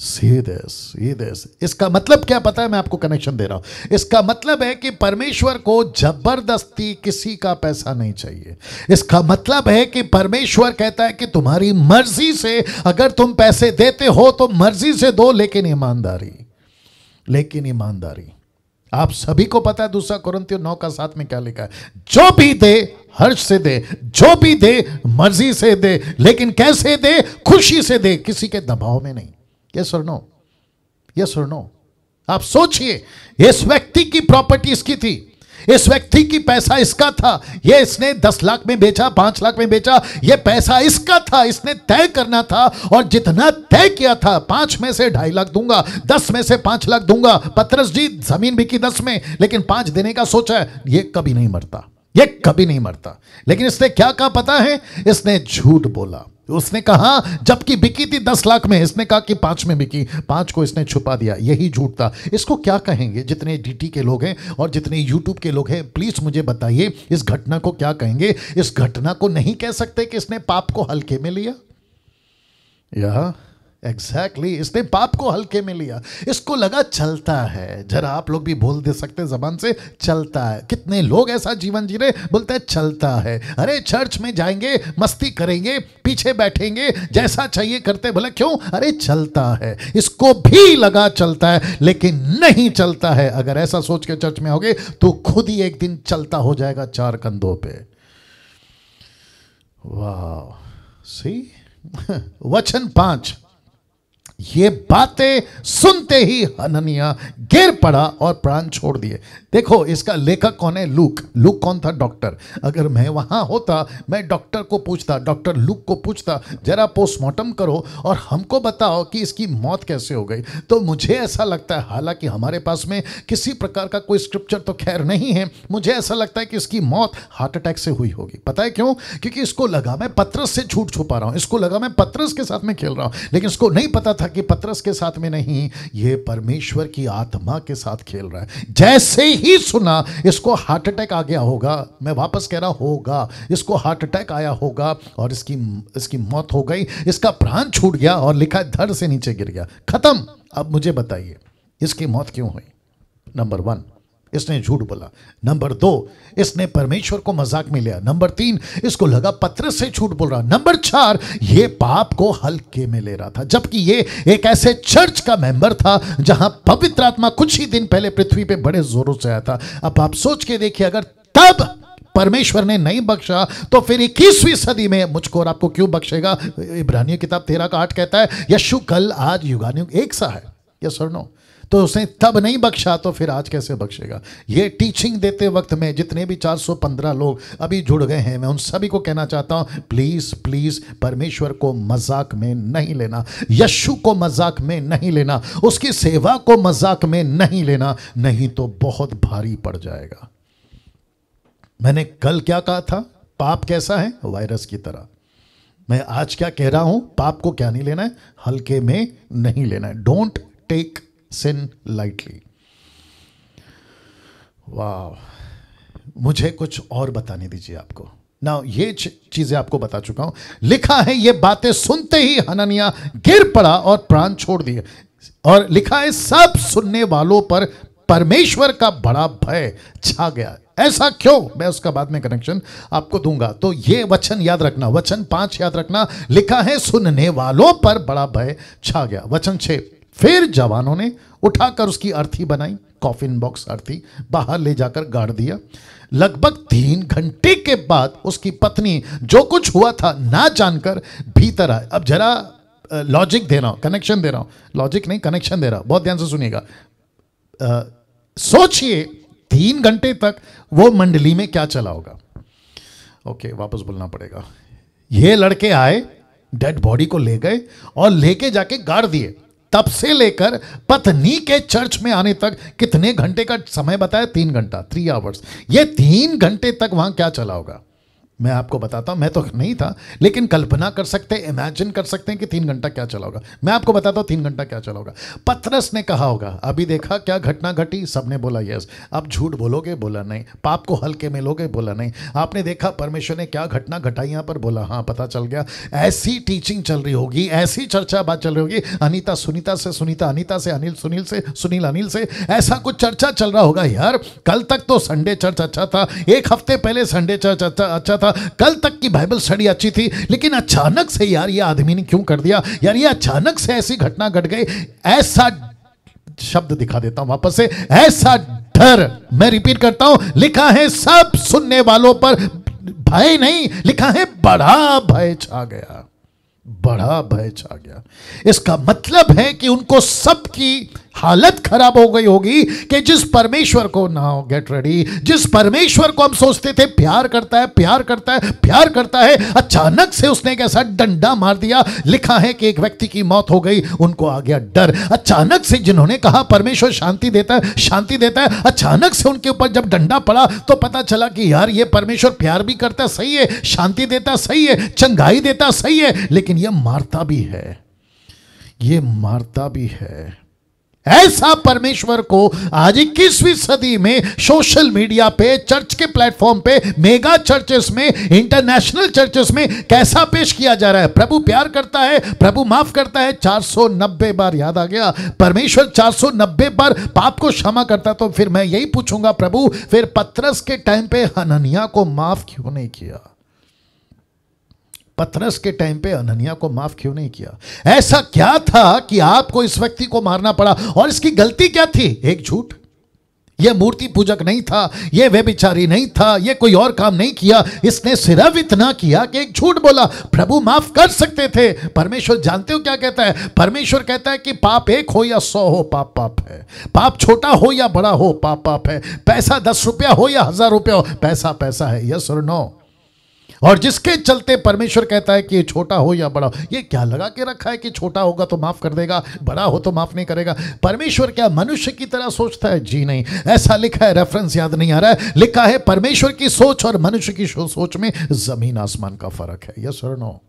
S1: सी दिस ये दिस इसका मतलब क्या पता है मैं आपको कनेक्शन दे रहा हूं इसका मतलब है कि परमेश्वर को जबरदस्ती किसी का पैसा नहीं चाहिए इसका मतलब है कि परमेश्वर कहता है कि तुम्हारी मर्जी से अगर तुम पैसे देते हो तो मर्जी से दो लेकिन ईमानदारी लेकिन ईमानदारी आप सभी को पता है दूसरा कुरंतियों नौ का साथ में क्या लिखा है जो भी दे हर्ष से दे जो भी दे मर्जी से दे लेकिन कैसे दे खुशी से दे किसी के दबाव में नहीं यस और नो यस और नो आप सोचिए इस व्यक्ति की प्रॉपर्टी इसकी थी इस व्यक्ति की पैसा इसका था ये इसने दस लाख में बेचा पांच लाख में बेचा ये पैसा इसका था इसने तय करना था और जितना तय किया था पांच में से ढाई लाख दूंगा दस में से पांच लाख दूंगा पत्रस जी जमीन भी की दस में लेकिन पांच देने का सोचा है ये कभी नहीं मरता ये कभी नहीं मरता लेकिन इसने क्या कहा पता है इसने झूठ बोला उसने कहा जबकि बिकी थी दस लाख में इसने कहा कि पांच में बिकी पांच को इसने छुपा दिया यही झूठ था इसको क्या कहेंगे जितने डीटी के लोग हैं और जितने यूट्यूब के लोग हैं प्लीज मुझे बताइए इस घटना को क्या कहेंगे इस घटना को नहीं कह सकते कि इसने पाप को हल्के में लिया या एग्जैक्टली exactly. इसने पाप को हल्के में लिया इसको लगा चलता है जरा आप लोग भी बोल दे सकते हैं जबान से चलता है कितने लोग ऐसा जीवन जी रहे बोलते हैं चलता है अरे चर्च में जाएंगे मस्ती करेंगे पीछे बैठेंगे जैसा चाहिए करते बोले क्यों अरे चलता है इसको भी लगा चलता है लेकिन नहीं चलता है अगर ऐसा सोच के चर्च में आओगे तो खुद ही एक दिन चलता हो जाएगा चार कंधों पर वाह सी वचन पांच ये बातें सुनते ही हननिया गिर पड़ा और प्राण छोड़ दिए देखो इसका लेखक कौन है लूक लूक कौन था डॉक्टर अगर मैं वहां होता मैं डॉक्टर को पूछता डॉक्टर लूक को पूछता जरा पोस्टमार्टम करो और हमको बताओ कि इसकी मौत कैसे हो गई तो मुझे ऐसा लगता है हालांकि हमारे पास में किसी प्रकार का कोई स्क्रिप्चर तो खैर नहीं है मुझे ऐसा लगता है कि इसकी मौत हार्ट अटैक से हुई होगी पता है क्यों क्योंकि इसको लगा मैं पत्रस से झूठ छुपा रहा हूँ इसको लगा मैं पत्रस के साथ में खेल रहा हूँ लेकिन इसको नहीं पता था था कि पत्रस के साथ में नहीं ये परमेश्वर की आत्मा के साथ खेल रहा है जैसे ही सुना इसको हार्ट अटैक आ गया होगा मैं वापस कह रहा होगा इसको हार्ट अटैक आया होगा और इसकी इसकी मौत हो गई इसका प्राण छूट गया और लिखा धड़ से नीचे गिर गया खत्म अब मुझे बताइए इसकी मौत क्यों हुई नंबर वन इसने झूठ बोला नंबर दो इसने परमेश्वर को मजाक में लिया नंबर तीन इसको लगा पत्र से झूठ बोल रहा नंबर चार ये पाप को हल्के में ले रहा था जबकि ये एक ऐसे चर्च का मेंबर था जहां पवित्र आत्मा कुछ ही दिन पहले पृथ्वी पे बड़े जोरों से आया था अब आप सोच के देखिए अगर तब परमेश्वर ने नहीं बख्शा तो फिर इक्कीसवीं सदी में मुझको और आपको क्यों बख्शेगा इब्रानियों किताब तेरा का आठ कहता है यशु कल आज युगानियों एक सा है यस और नो तो उसने तब नहीं बख्शा तो फिर आज कैसे बख्शेगा ये टीचिंग देते वक्त में जितने भी 415 लोग अभी जुड़ गए हैं मैं उन सभी को कहना चाहता हूं प्लीज़ प्लीज़ परमेश्वर को मजाक में नहीं लेना यशु को मजाक में नहीं लेना उसकी सेवा को मजाक में नहीं लेना नहीं तो बहुत भारी पड़ जाएगा मैंने कल क्या कहा था पाप कैसा है वायरस की तरह मैं आज क्या कह रहा हूं पाप को क्या नहीं लेना है हल्के में नहीं लेना है डोंट टेक sin lightly. वाह मुझे कुछ और बताने दीजिए आपको ना ये चीजें आपको बता चुका हूं लिखा है ये बातें सुनते ही हननिया गिर पड़ा और प्राण छोड़ दिए और लिखा है सब सुनने वालों पर परमेश्वर का बड़ा भय छा गया ऐसा क्यों मैं उसका बाद में कनेक्शन आपको दूंगा तो ये वचन याद रखना वचन पांच याद रखना लिखा है सुनने वालों पर बड़ा भय छा गया वचन छे फिर जवानों ने उठाकर उसकी अर्थी बनाई कॉफिन बॉक्स अर्थी बाहर ले जाकर गाड़ दिया लगभग तीन घंटे के बाद उसकी पत्नी जो कुछ हुआ था ना जानकर भीतर आए अब जरा लॉजिक दे रहा हूं कनेक्शन दे रहा हूं लॉजिक नहीं कनेक्शन दे रहा हूं बहुत ध्यान से सुनिएगा सोचिए तीन घंटे तक वो मंडली में क्या चला होगा ओके वापस बोलना पड़ेगा ये लड़के आए डेड बॉडी को ले गए और लेके जाके गाड़ दिए तब से लेकर पत्नी के चर्च में आने तक कितने घंटे का समय बताया तीन घंटा थ्री आवर्स ये तीन घंटे तक वहां क्या चला होगा मैं आपको बताता हूँ मैं तो नहीं था लेकिन कल्पना कर सकते इमेजिन कर सकते हैं कि तीन घंटा क्या चला होगा मैं आपको बताता हूँ तीन घंटा क्या चला होगा पथरस ने कहा होगा अभी देखा क्या घटना घटी सबने बोला यस आप झूठ बोलोगे बोला नहीं पाप को हल्के में लोगे बोला नहीं आपने देखा परमेश्वर ने क्या घटना घटाई यहाँ पर बोला हाँ पता चल गया ऐसी टीचिंग चल रही होगी ऐसी चर्चा बात चल रही होगी अनिता सुनीता से सुनीता अनिता से अनिल सुनील से सुनील अनिल से ऐसा कुछ चर्चा चल रहा होगा यार कल तक तो संडे चर्च अच्छा था एक हफ्ते पहले संडे चर्च अच्छा अच्छा था था कल तक की बाइबल स्टडी अच्छी थी लेकिन अचानक से यार ये आदमी ने क्यों कर दिया यार ये अचानक से ऐसी घटना घट गई ऐसा शब्द दिखा देता हूं वापस से ऐसा डर मैं रिपीट करता हूं लिखा है सब सुनने वालों पर भय नहीं लिखा है बड़ा भय छा गया बड़ा भय छा गया इसका मतलब है कि उनको सबकी हालत खराब हो गई होगी कि जिस परमेश्वर को हो गेट रेडी जिस परमेश्वर को हम सोचते थे प्यार करता है प्यार करता है प्यार करता है अचानक से उसने कैसा डंडा मार दिया लिखा है कि एक व्यक्ति की मौत हो गई उनको आ गया डर अचानक से जिन्होंने कहा परमेश्वर शांति देता है शांति देता है अचानक से उनके ऊपर जब डंडा पड़ा तो पता चला कि यार ये परमेश्वर प्यार भी करता है सही है शांति देता सही है चंगाई देता सही है लेकिन यह मारता भी है ये मारता भी है ऐसा परमेश्वर को आज इक्कीसवीं सदी में सोशल मीडिया पे चर्च के प्लेटफॉर्म पे मेगा चर्चेस में इंटरनेशनल चर्चेस में कैसा पेश किया जा रहा है प्रभु प्यार करता है प्रभु माफ करता है 490 बार याद आ गया परमेश्वर 490 बार पाप को क्षमा करता तो फिर मैं यही पूछूंगा प्रभु फिर पत्रस के टाइम पे हननिया को माफ क्यों नहीं किया पथरस के टाइम पे अनन्या को माफ क्यों नहीं किया ऐसा क्या था कि आपको इस व्यक्ति को मारना पड़ा और इसकी गलती क्या थी एक झूठ यह मूर्ति पूजक नहीं था यह व्यभिचारी नहीं था यह कोई और काम नहीं किया इसने सिर्फ इतना किया कि एक झूठ बोला प्रभु माफ कर सकते थे परमेश्वर जानते हो क्या कहता है परमेश्वर कहता है कि पाप एक हो या सौ हो पाप पाप है पाप छोटा हो या बड़ा हो पाप पाप है पैसा दस रुपया हो या हजार रुपया हो पैसा पैसा है यस और नो और जिसके चलते परमेश्वर कहता है कि ये छोटा हो या बड़ा हो ये क्या लगा के रखा है कि छोटा होगा तो माफ़ कर देगा बड़ा हो तो माफ़ नहीं करेगा परमेश्वर क्या मनुष्य की तरह सोचता है जी नहीं ऐसा लिखा है रेफरेंस याद नहीं आ रहा है लिखा है परमेश्वर की सोच और मनुष्य की सोच में ज़मीन आसमान का फ़र्क है यस और नो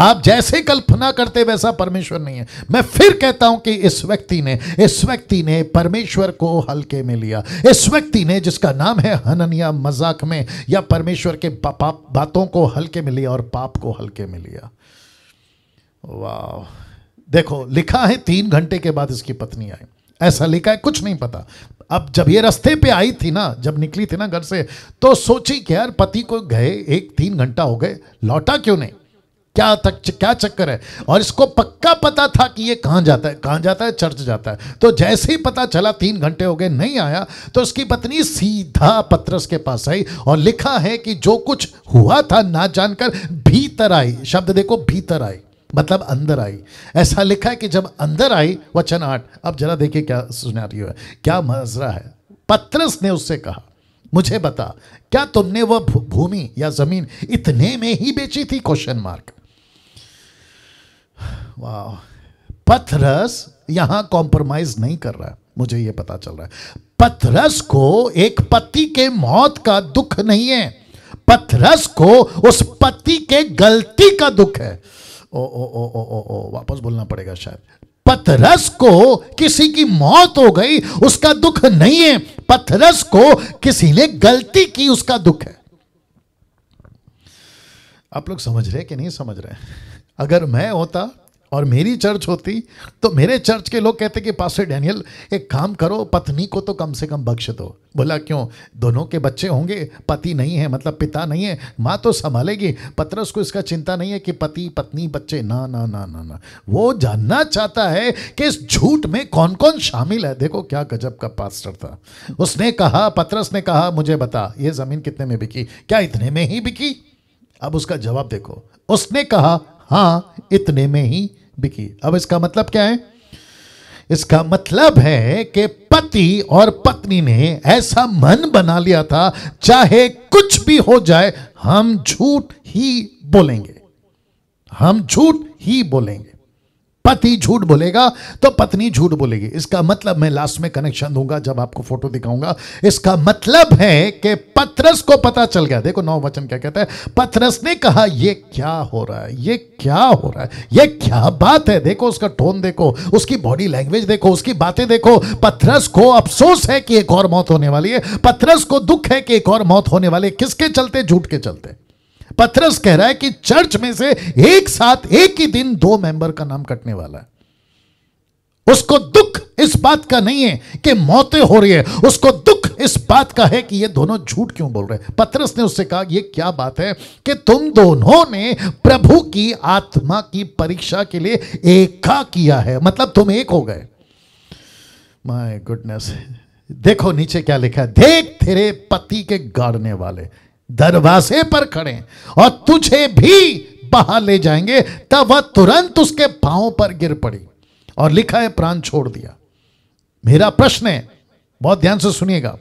S1: आप जैसे कल्पना करते वैसा परमेश्वर नहीं है मैं फिर कहता हूं कि इस व्यक्ति ने इस व्यक्ति ने परमेश्वर को हल्के में लिया इस व्यक्ति ने जिसका नाम है हननिया मजाक में या परमेश्वर के पाप बातों को हल्के में लिया और पाप को हल्के में लिया वाह देखो लिखा है तीन घंटे के बाद इसकी पत्नी आई ऐसा लिखा है कुछ नहीं पता अब जब ये रास्ते पे आई थी ना जब निकली थी ना घर से तो सोची कि यार पति को गए एक तीन घंटा हो गए लौटा क्यों नहीं क्या तक क्या चक्कर है और इसको पक्का पता था कि ये कहाँ जाता है कहाँ जाता है चर्च जाता है तो जैसे ही पता चला तीन घंटे हो गए नहीं आया तो उसकी पत्नी सीधा पत्रस के पास आई और लिखा है कि जो कुछ हुआ था ना जानकर भीतर आई शब्द देखो भीतर आई मतलब अंदर आई ऐसा लिखा है कि जब अंदर आई वचन आठ अब जरा देखिए क्या सुना रही है क्या मजरा है पत्रस ने उससे कहा मुझे बता क्या तुमने वह भूमि या जमीन इतने में ही बेची थी क्वेश्चन मार्क वाह पथरस यहां कॉम्प्रोमाइज नहीं कर रहा है मुझे यह पता चल रहा है पथरस को एक पति के मौत का दुख नहीं है पथरस को उस पति के गलती का दुख है ओ ओ ओ ओ ओ, ओ वापस बोलना पड़ेगा शायद पथरस को किसी की मौत हो गई उसका दुख नहीं है पथरस को किसी ने गलती की उसका दुख है आप लोग समझ रहे कि नहीं समझ रहे अगर मैं होता और मेरी चर्च होती तो मेरे चर्च के लोग कहते कि पास्टर डैनियल एक काम करो पत्नी को तो कम से कम बख्श दो बोला क्यों दोनों के बच्चे होंगे पति नहीं है मतलब पिता नहीं है माँ तो संभालेगी पत्रस को इसका चिंता नहीं है कि पति पत्नी बच्चे ना ना ना ना ना वो जानना चाहता है कि इस झूठ में कौन कौन शामिल है देखो क्या गजब का पास्टर था उसने कहा पत्रस ने कहा मुझे बता ये ज़मीन कितने में बिकी क्या इतने में ही बिकी अब उसका जवाब देखो उसने कहा हाँ इतने में ही बिकी अब इसका मतलब क्या है इसका मतलब है कि पति और पत्नी ने ऐसा मन बना लिया था चाहे कुछ भी हो जाए हम झूठ ही बोलेंगे हम झूठ ही बोलेंगे पति झूठ बोलेगा तो पत्नी झूठ बोलेगी इसका मतलब मैं लास्ट में कनेक्शन दूंगा जब आपको फोटो दिखाऊंगा इसका मतलब है कि पथरस को पता चल गया देखो नौ वचन क्या कहता है पथरस ने कहा ये क्या हो रहा है ये क्या हो रहा है ये क्या बात है देखो उसका टोन देखो उसकी बॉडी लैंग्वेज देखो उसकी बातें देखो पथरस को अफसोस है कि एक और मौत होने वाली है पथरस को दुख है कि एक और मौत होने वाली है किसके चलते झूठ के चलते पथरस कह रहा है कि चर्च में से एक साथ एक ही दिन दो मेंबर का नाम कटने वाला है उसको दुख इस बात का नहीं है कि मौतें हो रही है उसको दुख इस बात का है कि ये दोनों झूठ क्यों बोल रहे हैं पतरस ने उससे कहा ये क्या बात है कि तुम दोनों ने प्रभु की आत्मा की परीक्षा के लिए एका किया है मतलब तुम एक हो गए माय गुडनेस देखो नीचे क्या लिखा है देख तेरे पति के गाड़ने वाले दरवाजे पर खड़े और तुझे भी बाहर ले जाएंगे तब वह तुरंत उसके पांव पर गिर पड़ी और लिखा है प्राण छोड़ दिया मेरा प्रश्न है बहुत ध्यान से सुनिएगा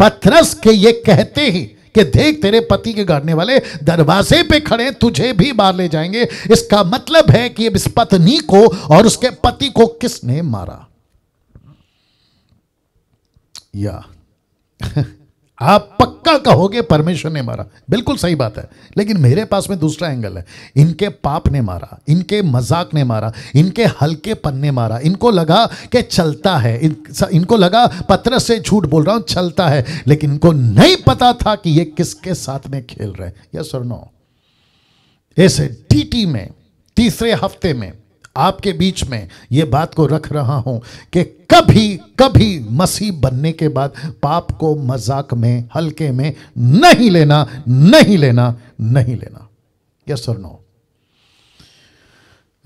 S1: पथरस के ये कहते ही कि देख तेरे पति के गाड़ने वाले दरवाजे पे खड़े तुझे भी मार ले जाएंगे इसका मतलब है कि इस पत्नी को और उसके पति को किसने मारा या आप पक्का कहोगे परमेश्वर ने मारा बिल्कुल सही बात है लेकिन मेरे पास में दूसरा एंगल है इनके पाप ने मारा इनके मजाक ने मारा इनके हल्के ने मारा इनको लगा कि चलता है इन, इनको लगा पत्र से झूठ बोल रहा हूं चलता है लेकिन इनको नहीं पता था कि ये किसके साथ में खेल रहे हैं यह सुनो ऐसे टी में तीसरे हफ्ते में आपके बीच में ये बात को रख रहा हूं कि कभी कभी मसीह बनने के बाद पाप को मजाक में हल्के में नहीं लेना नहीं लेना नहीं लेना यस और नो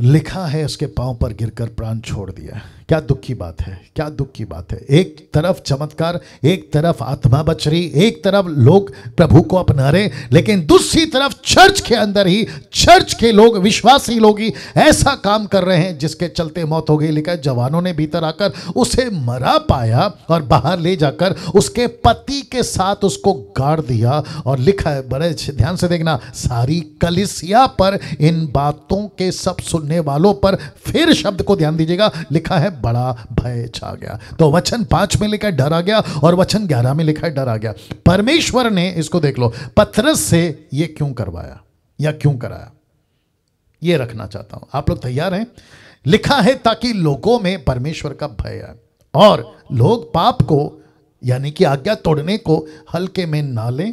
S1: लिखा है उसके पांव पर गिरकर प्राण छोड़ दिया क्या दुख की बात है क्या दुख की बात है एक तरफ चमत्कार एक तरफ आत्मा बच रही एक तरफ लोग प्रभु को अपना रहे लेकिन दूसरी तरफ चर्च के अंदर ही चर्च के लोग विश्वासी लोग ही ऐसा काम कर रहे हैं जिसके चलते मौत हो गई लेकर जवानों ने भीतर आकर उसे मरा पाया और बाहर ले जाकर उसके पति के साथ उसको गाड़ दिया और लिखा है बड़े ध्यान से देखना सारी कलिसिया पर इन बातों के सब सुनने सुनने वालों पर फिर शब्द को ध्यान दीजिएगा लिखा है बड़ा भय छा गया तो वचन पांच में लिखा है आ गया और वचन ग्यारह में लिखा है आ गया परमेश्वर ने इसको देख लो पथरस से ये क्यों करवाया या क्यों कराया ये रखना चाहता हूं आप लोग तैयार हैं लिखा है ताकि लोगों में परमेश्वर का भय आए और लोग पाप को यानी कि आज्ञा तोड़ने को हल्के में ना लें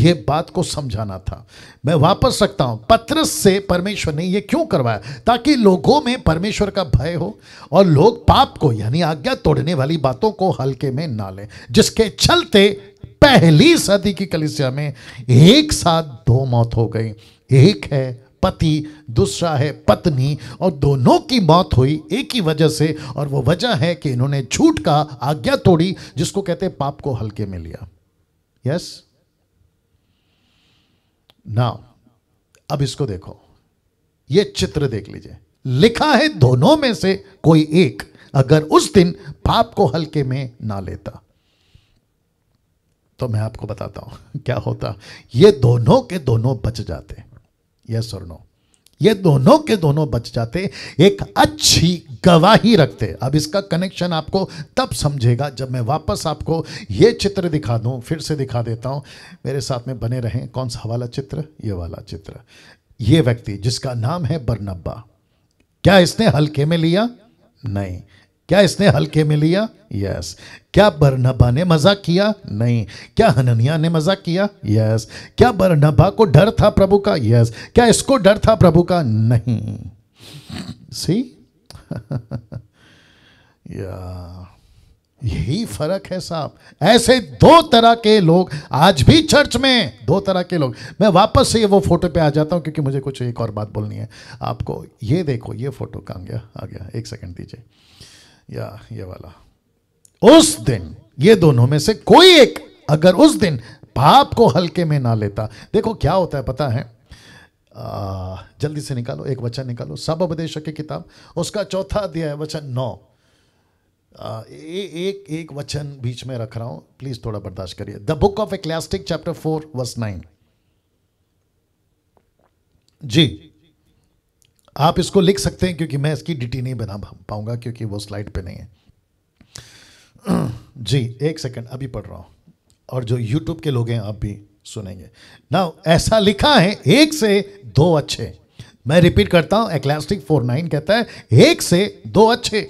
S1: ये बात को समझाना था मैं वापस सकता हूं पत्रस से परमेश्वर ने ये क्यों करवाया ताकि लोगों में परमेश्वर का भय हो और लोग पाप को यानी आज्ञा तोड़ने वाली बातों को हल्के में ना लें जिसके चलते पहली सदी की कलिसिया में एक साथ दो मौत हो गई एक है पति दूसरा है पत्नी और दोनों की मौत हुई एक ही वजह से और वो वजह है कि इन्होंने झूठ का आज्ञा तोड़ी जिसको कहते पाप को हल्के में लिया यस yes? नाउ अब इसको देखो ये चित्र देख लीजिए लिखा है दोनों में से कोई एक अगर उस दिन पाप को हल्के में ना लेता तो मैं आपको बताता हूं क्या होता ये दोनों के दोनों बच जाते यस और नो ये दोनों के दोनों बच जाते एक अच्छी गवाही रखते अब इसका कनेक्शन आपको तब समझेगा जब मैं वापस आपको ये चित्र दिखा दूं फिर से दिखा देता हूं मेरे साथ में बने रहें कौन सा वाला चित्र ये वाला चित्र ये व्यक्ति जिसका नाम है बरनब्बा क्या इसने हल्के में लिया नहीं क्या इसने हल्के में लिया यस yes. क्या बरनबा ने मजाक किया नहीं क्या हननिया ने मजाक किया यस yes. क्या बरनबा को डर था प्रभु का यस yes. क्या इसको डर था प्रभु का नहीं सी या यही फर्क है साहब ऐसे दो तरह के लोग आज भी चर्च में दो तरह के लोग मैं वापस से वो फोटो पे आ जाता हूं क्योंकि मुझे कुछ एक और बात बोलनी है आपको ये देखो ये फोटो कहा गया आ गया एक सेकंड दीजिए या ये वाला उस दिन ये दोनों में से कोई एक अगर उस दिन पाप को हल्के में ना लेता देखो क्या होता है पता है आ, जल्दी से निकालो एक वचन निकालो सब उपदेशक की किताब उसका चौथा अध्याय वचन नौ आ, ए, एक एक वचन बीच में रख रहा हूं प्लीज थोड़ा बर्दाश्त करिए the book of Ecclesiastes chapter four verse nine जी आप इसको लिख सकते हैं क्योंकि मैं इसकी डिटी नहीं बना पाऊंगा क्योंकि वो स्लाइड पे नहीं है जी एक सेकंड अभी पढ़ रहा हूं और जो यूट्यूब के लोग हैं आप भी सुनेंगे ना ऐसा लिखा है एक से दो अच्छे मैं रिपीट करता हूं एक्लास्टिक फोर नाइन कहता है एक से दो अच्छे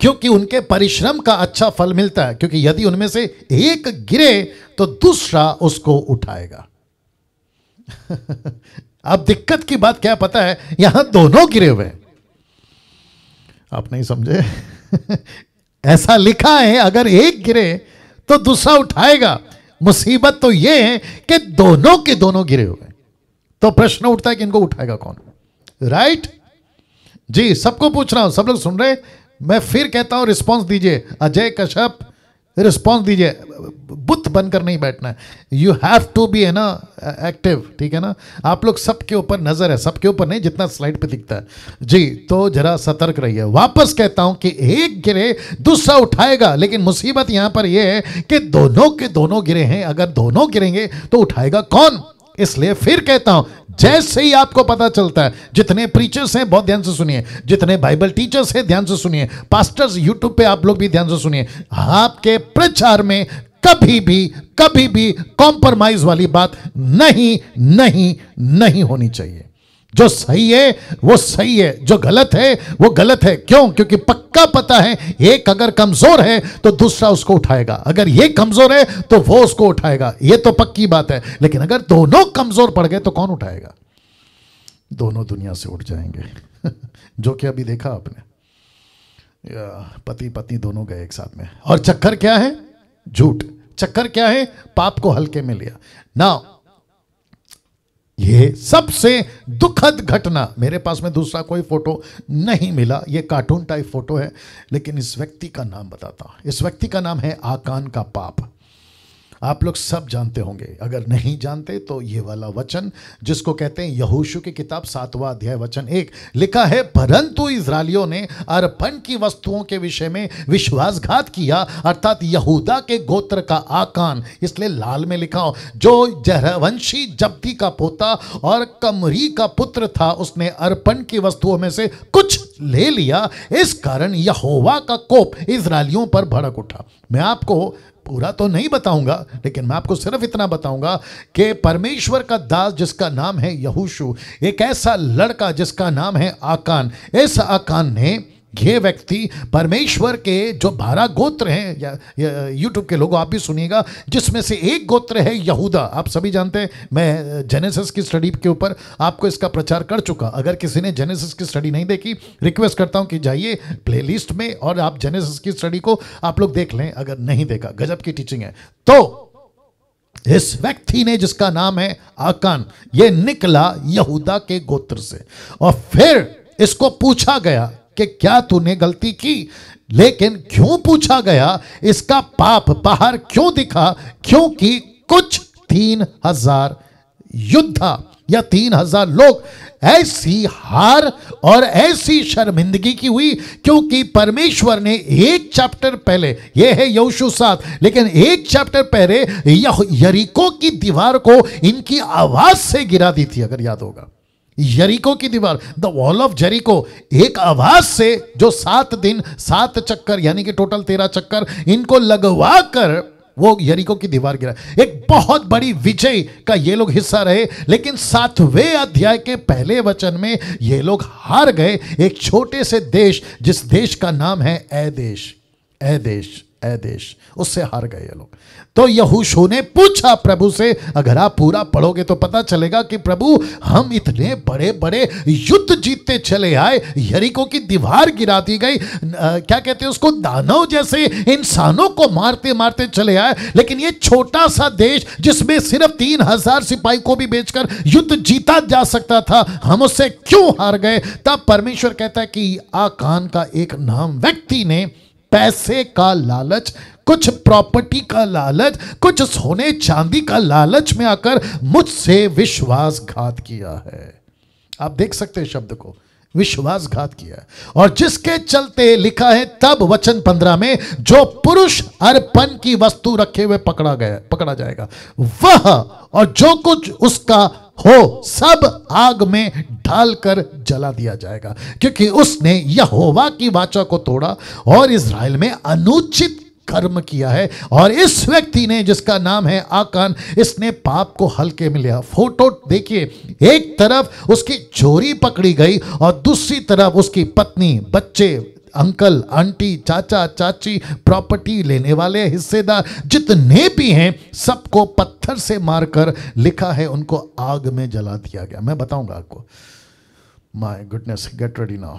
S1: क्योंकि उनके परिश्रम का अच्छा फल मिलता है क्योंकि यदि उनमें से एक गिरे तो दूसरा उसको उठाएगा अब दिक्कत की बात क्या पता है यहां दोनों गिरे हुए आप नहीं समझे ऐसा लिखा है अगर एक गिरे तो दूसरा उठाएगा मुसीबत तो यह है कि दोनों के दोनों गिरे हुए हैं तो प्रश्न उठता है कि इनको उठाएगा कौन राइट जी सबको पूछ रहा हूं सब लोग सुन रहे मैं फिर कहता हूं रिस्पांस दीजिए अजय कश्यप रिस्पॉन्स दीजिए बुद्ध बनकर नहीं बैठना है यू हैव टू बी है ना एक्टिव ठीक है ना आप लोग सबके ऊपर नज़र है सबके ऊपर नहीं जितना स्लाइड पे दिखता है जी तो जरा सतर्क रहिए वापस कहता हूं कि एक गिरे दूसरा उठाएगा लेकिन मुसीबत यहां पर यह है कि दोनों के दोनों गिरे हैं अगर दोनों गिरेंगे तो उठाएगा कौन इसलिए फिर कहता हूं जैसे ही आपको पता चलता है जितने प्रीचर्स हैं बहुत ध्यान से सुनिए जितने बाइबल टीचर्स हैं ध्यान से सुनिए पास्टर्स यूट्यूब पे आप लोग भी ध्यान से सुनिए आपके प्रचार में कभी भी कभी भी कॉम्प्रोमाइज वाली बात नहीं नहीं नहीं होनी चाहिए जो सही है वो सही है जो गलत है वो गलत है क्यों क्योंकि पक्का पता है एक अगर कमजोर है तो दूसरा उसको उठाएगा अगर ये कमजोर है तो वो उसको उठाएगा ये तो पक्की बात है लेकिन अगर दोनों कमजोर पड़ गए तो कौन उठाएगा दोनों दुनिया से उठ जाएंगे जो कि अभी देखा आपने पति पत्नी दोनों गए एक साथ में और चक्कर क्या है झूठ चक्कर क्या है पाप को हल्के में लिया ना ये सबसे दुखद घटना मेरे पास में दूसरा कोई फोटो नहीं मिला ये कार्टून टाइप फोटो है लेकिन इस व्यक्ति का नाम बताता हूं इस व्यक्ति का नाम है आकान का पाप आप लोग सब जानते होंगे अगर नहीं जानते तो ये वाला वचन जिसको कहते हैं यहूशु की किताब सातवां अध्याय वचन एक लिखा है परंतु इसराइलियों ने अर्पण की वस्तुओं के विषय में विश्वासघात किया अर्थात यहूदा के गोत्र का आकान इसलिए लाल में लिखा हो जो जहरवंशी जब्ती का पोता और कमरी का पुत्र था उसने अर्पण की वस्तुओं में से कुछ ले लिया इस कारण यहोवा का कोप इसराइलियों पर भड़क उठा मैं आपको पूरा तो नहीं बताऊंगा लेकिन मैं आपको सिर्फ इतना बताऊंगा कि परमेश्वर का दास जिसका नाम है यहूशु एक ऐसा लड़का जिसका नाम है आकान इस आकान ने ये व्यक्ति परमेश्वर के जो बारह गोत्र हैं या, या यूट्यूब के लोगों आप भी सुनिएगा जिसमें से एक गोत्र है यहूदा आप सभी जानते हैं मैं जेनेसिस की स्टडी के ऊपर आपको इसका प्रचार कर चुका अगर किसी ने जेनेसिस की स्टडी नहीं देखी रिक्वेस्ट करता हूं कि जाइए प्ले में और आप जेनेसिस की स्टडी को आप लोग देख लें अगर नहीं देखा गजब की टीचिंग है तो इस व्यक्ति ने जिसका नाम है आकान ये निकला यहूदा के गोत्र से और फिर इसको पूछा गया कि क्या तूने गलती की लेकिन क्यों पूछा गया इसका पाप बाहर क्यों दिखा क्योंकि कुछ तीन हजार युद्धा या तीन हजार लोग ऐसी हार और ऐसी शर्मिंदगी की हुई क्योंकि परमेश्वर ने एक चैप्टर पहले यह है यौशु सात लेकिन एक चैप्टर पहले यरीको की दीवार को इनकी आवाज से गिरा दी थी अगर याद होगा यरीको की दीवार द वॉल ऑफ जरिको एक आवाज से जो सात दिन सात चक्कर यानी कि टोटल तेरह चक्कर इनको लगवा कर वो यरीको की दीवार गिरा एक बहुत बड़ी विजय का ये लोग हिस्सा रहे लेकिन सातवें अध्याय के पहले वचन में ये लोग हार गए एक छोटे से देश जिस देश का नाम है ए देश ए देश है देश उससे हार गए ये लोग तो यहूशू ने पूछा प्रभु से अगर आप पूरा पढ़ोगे तो पता चलेगा कि प्रभु हम इतने बड़े बड़े युद्ध जीतते चले आए यरिको की दीवार गिरा दी गई क्या कहते हैं उसको दानव जैसे इंसानों को मारते मारते चले आए लेकिन ये छोटा सा देश जिसमें सिर्फ तीन हजार सिपाही को भी बेचकर युद्ध जीता जा सकता था हम उससे क्यों हार गए तब परमेश्वर कहता है कि आकान का एक नाम व्यक्ति ने पैसे का लालच कुछ प्रॉपर्टी का लालच कुछ सोने चांदी का लालच में आकर मुझसे विश्वासघात किया है आप देख सकते हैं शब्द को विश्वासघात किया और जिसके चलते लिखा है तब वचन पंद्रह में जो पुरुष अर्पण की वस्तु रखे हुए पकड़ा गया पकड़ा जाएगा वह और जो कुछ उसका हो सब आग में ढालकर जला दिया जाएगा क्योंकि उसने यहोवा की वाचा को तोड़ा और इसराइल में अनुचित कर्म किया है और इस व्यक्ति ने जिसका नाम है आकान इसने पाप को हल्के में लिया फोटो देखिए एक तरफ उसकी चोरी पकड़ी गई और दूसरी तरफ उसकी पत्नी बच्चे अंकल आंटी चाचा चाची प्रॉपर्टी लेने वाले हिस्सेदार जितने भी हैं सबको पत्थर से मारकर लिखा है उनको आग में जला दिया गया मैं बताऊंगा आपको my goodness get ready now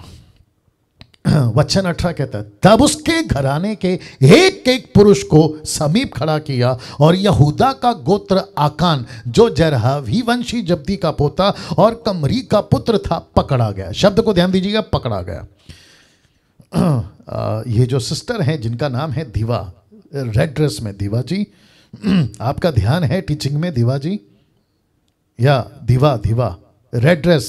S1: वचन अठारह कहता है तब उसके घराने के एक एक पुरुष को समीप खड़ा किया और यहूदा का गोत्र आकान जो जरहवी वंशी जब्दी का पोता और कमरी का पुत्र था पकड़ा गया शब्द को ध्यान दीजिएगा पकड़ा गया ये जो सिस्टर हैं जिनका नाम है दिवा रेड ड्रेस में दिवा जी आपका ध्यान है टीचिंग में दिवा जी या दिवा दिवा रेड ड्रेस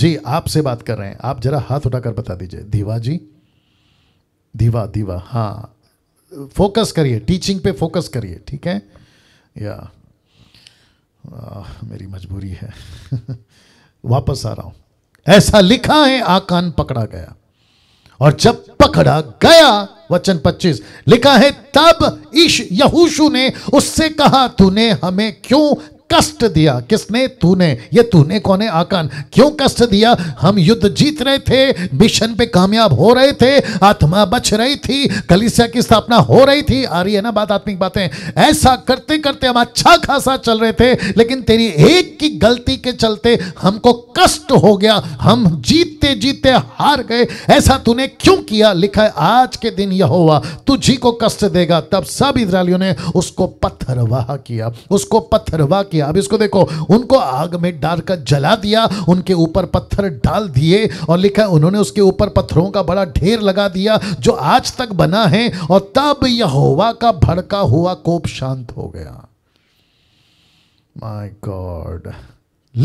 S1: जी आपसे बात कर रहे हैं आप जरा हाथ उठाकर बता दीजिए दिवा जी दिवा दिवा हाँ फोकस करिए टीचिंग पे फोकस करिए ठीक है या आ, मेरी मजबूरी है वापस आ रहा हूं ऐसा लिखा है आकान पकड़ा गया और जब पकड़ा गया वचन 25 लिखा है तब ईश यहूशु ने उससे कहा तूने हमें क्यों कष्ट दिया किसने तूने ये तूने कौन है आकान क्यों कष्ट दिया हम युद्ध जीत रहे थे मिशन पे कामयाब हो रहे थे आत्मा बच रही थी कलिसिया की स्थापना हो रही थी आ रही है ना बात आत्मिक बातें ऐसा करते करते हम अच्छा खासा चल रहे थे लेकिन तेरी एक की गलती के चलते हमको कष्ट हो गया हम जीतते जीतते हार गए ऐसा तूने क्यों किया लिखा है आज के दिन यह हुआ तुझी को कष्ट देगा तब सब इजरायलियों ने उसको पत्थरवाह किया उसको पत्थरवाह किया किया अब इसको देखो उनको आग में डालकर जला दिया उनके ऊपर पत्थर डाल दिए और लिखा उन्होंने उसके ऊपर पत्थरों का बड़ा ढेर लगा दिया जो आज तक बना है और तब यहोवा का भड़का हुआ कोप शांत हो गया माय गॉड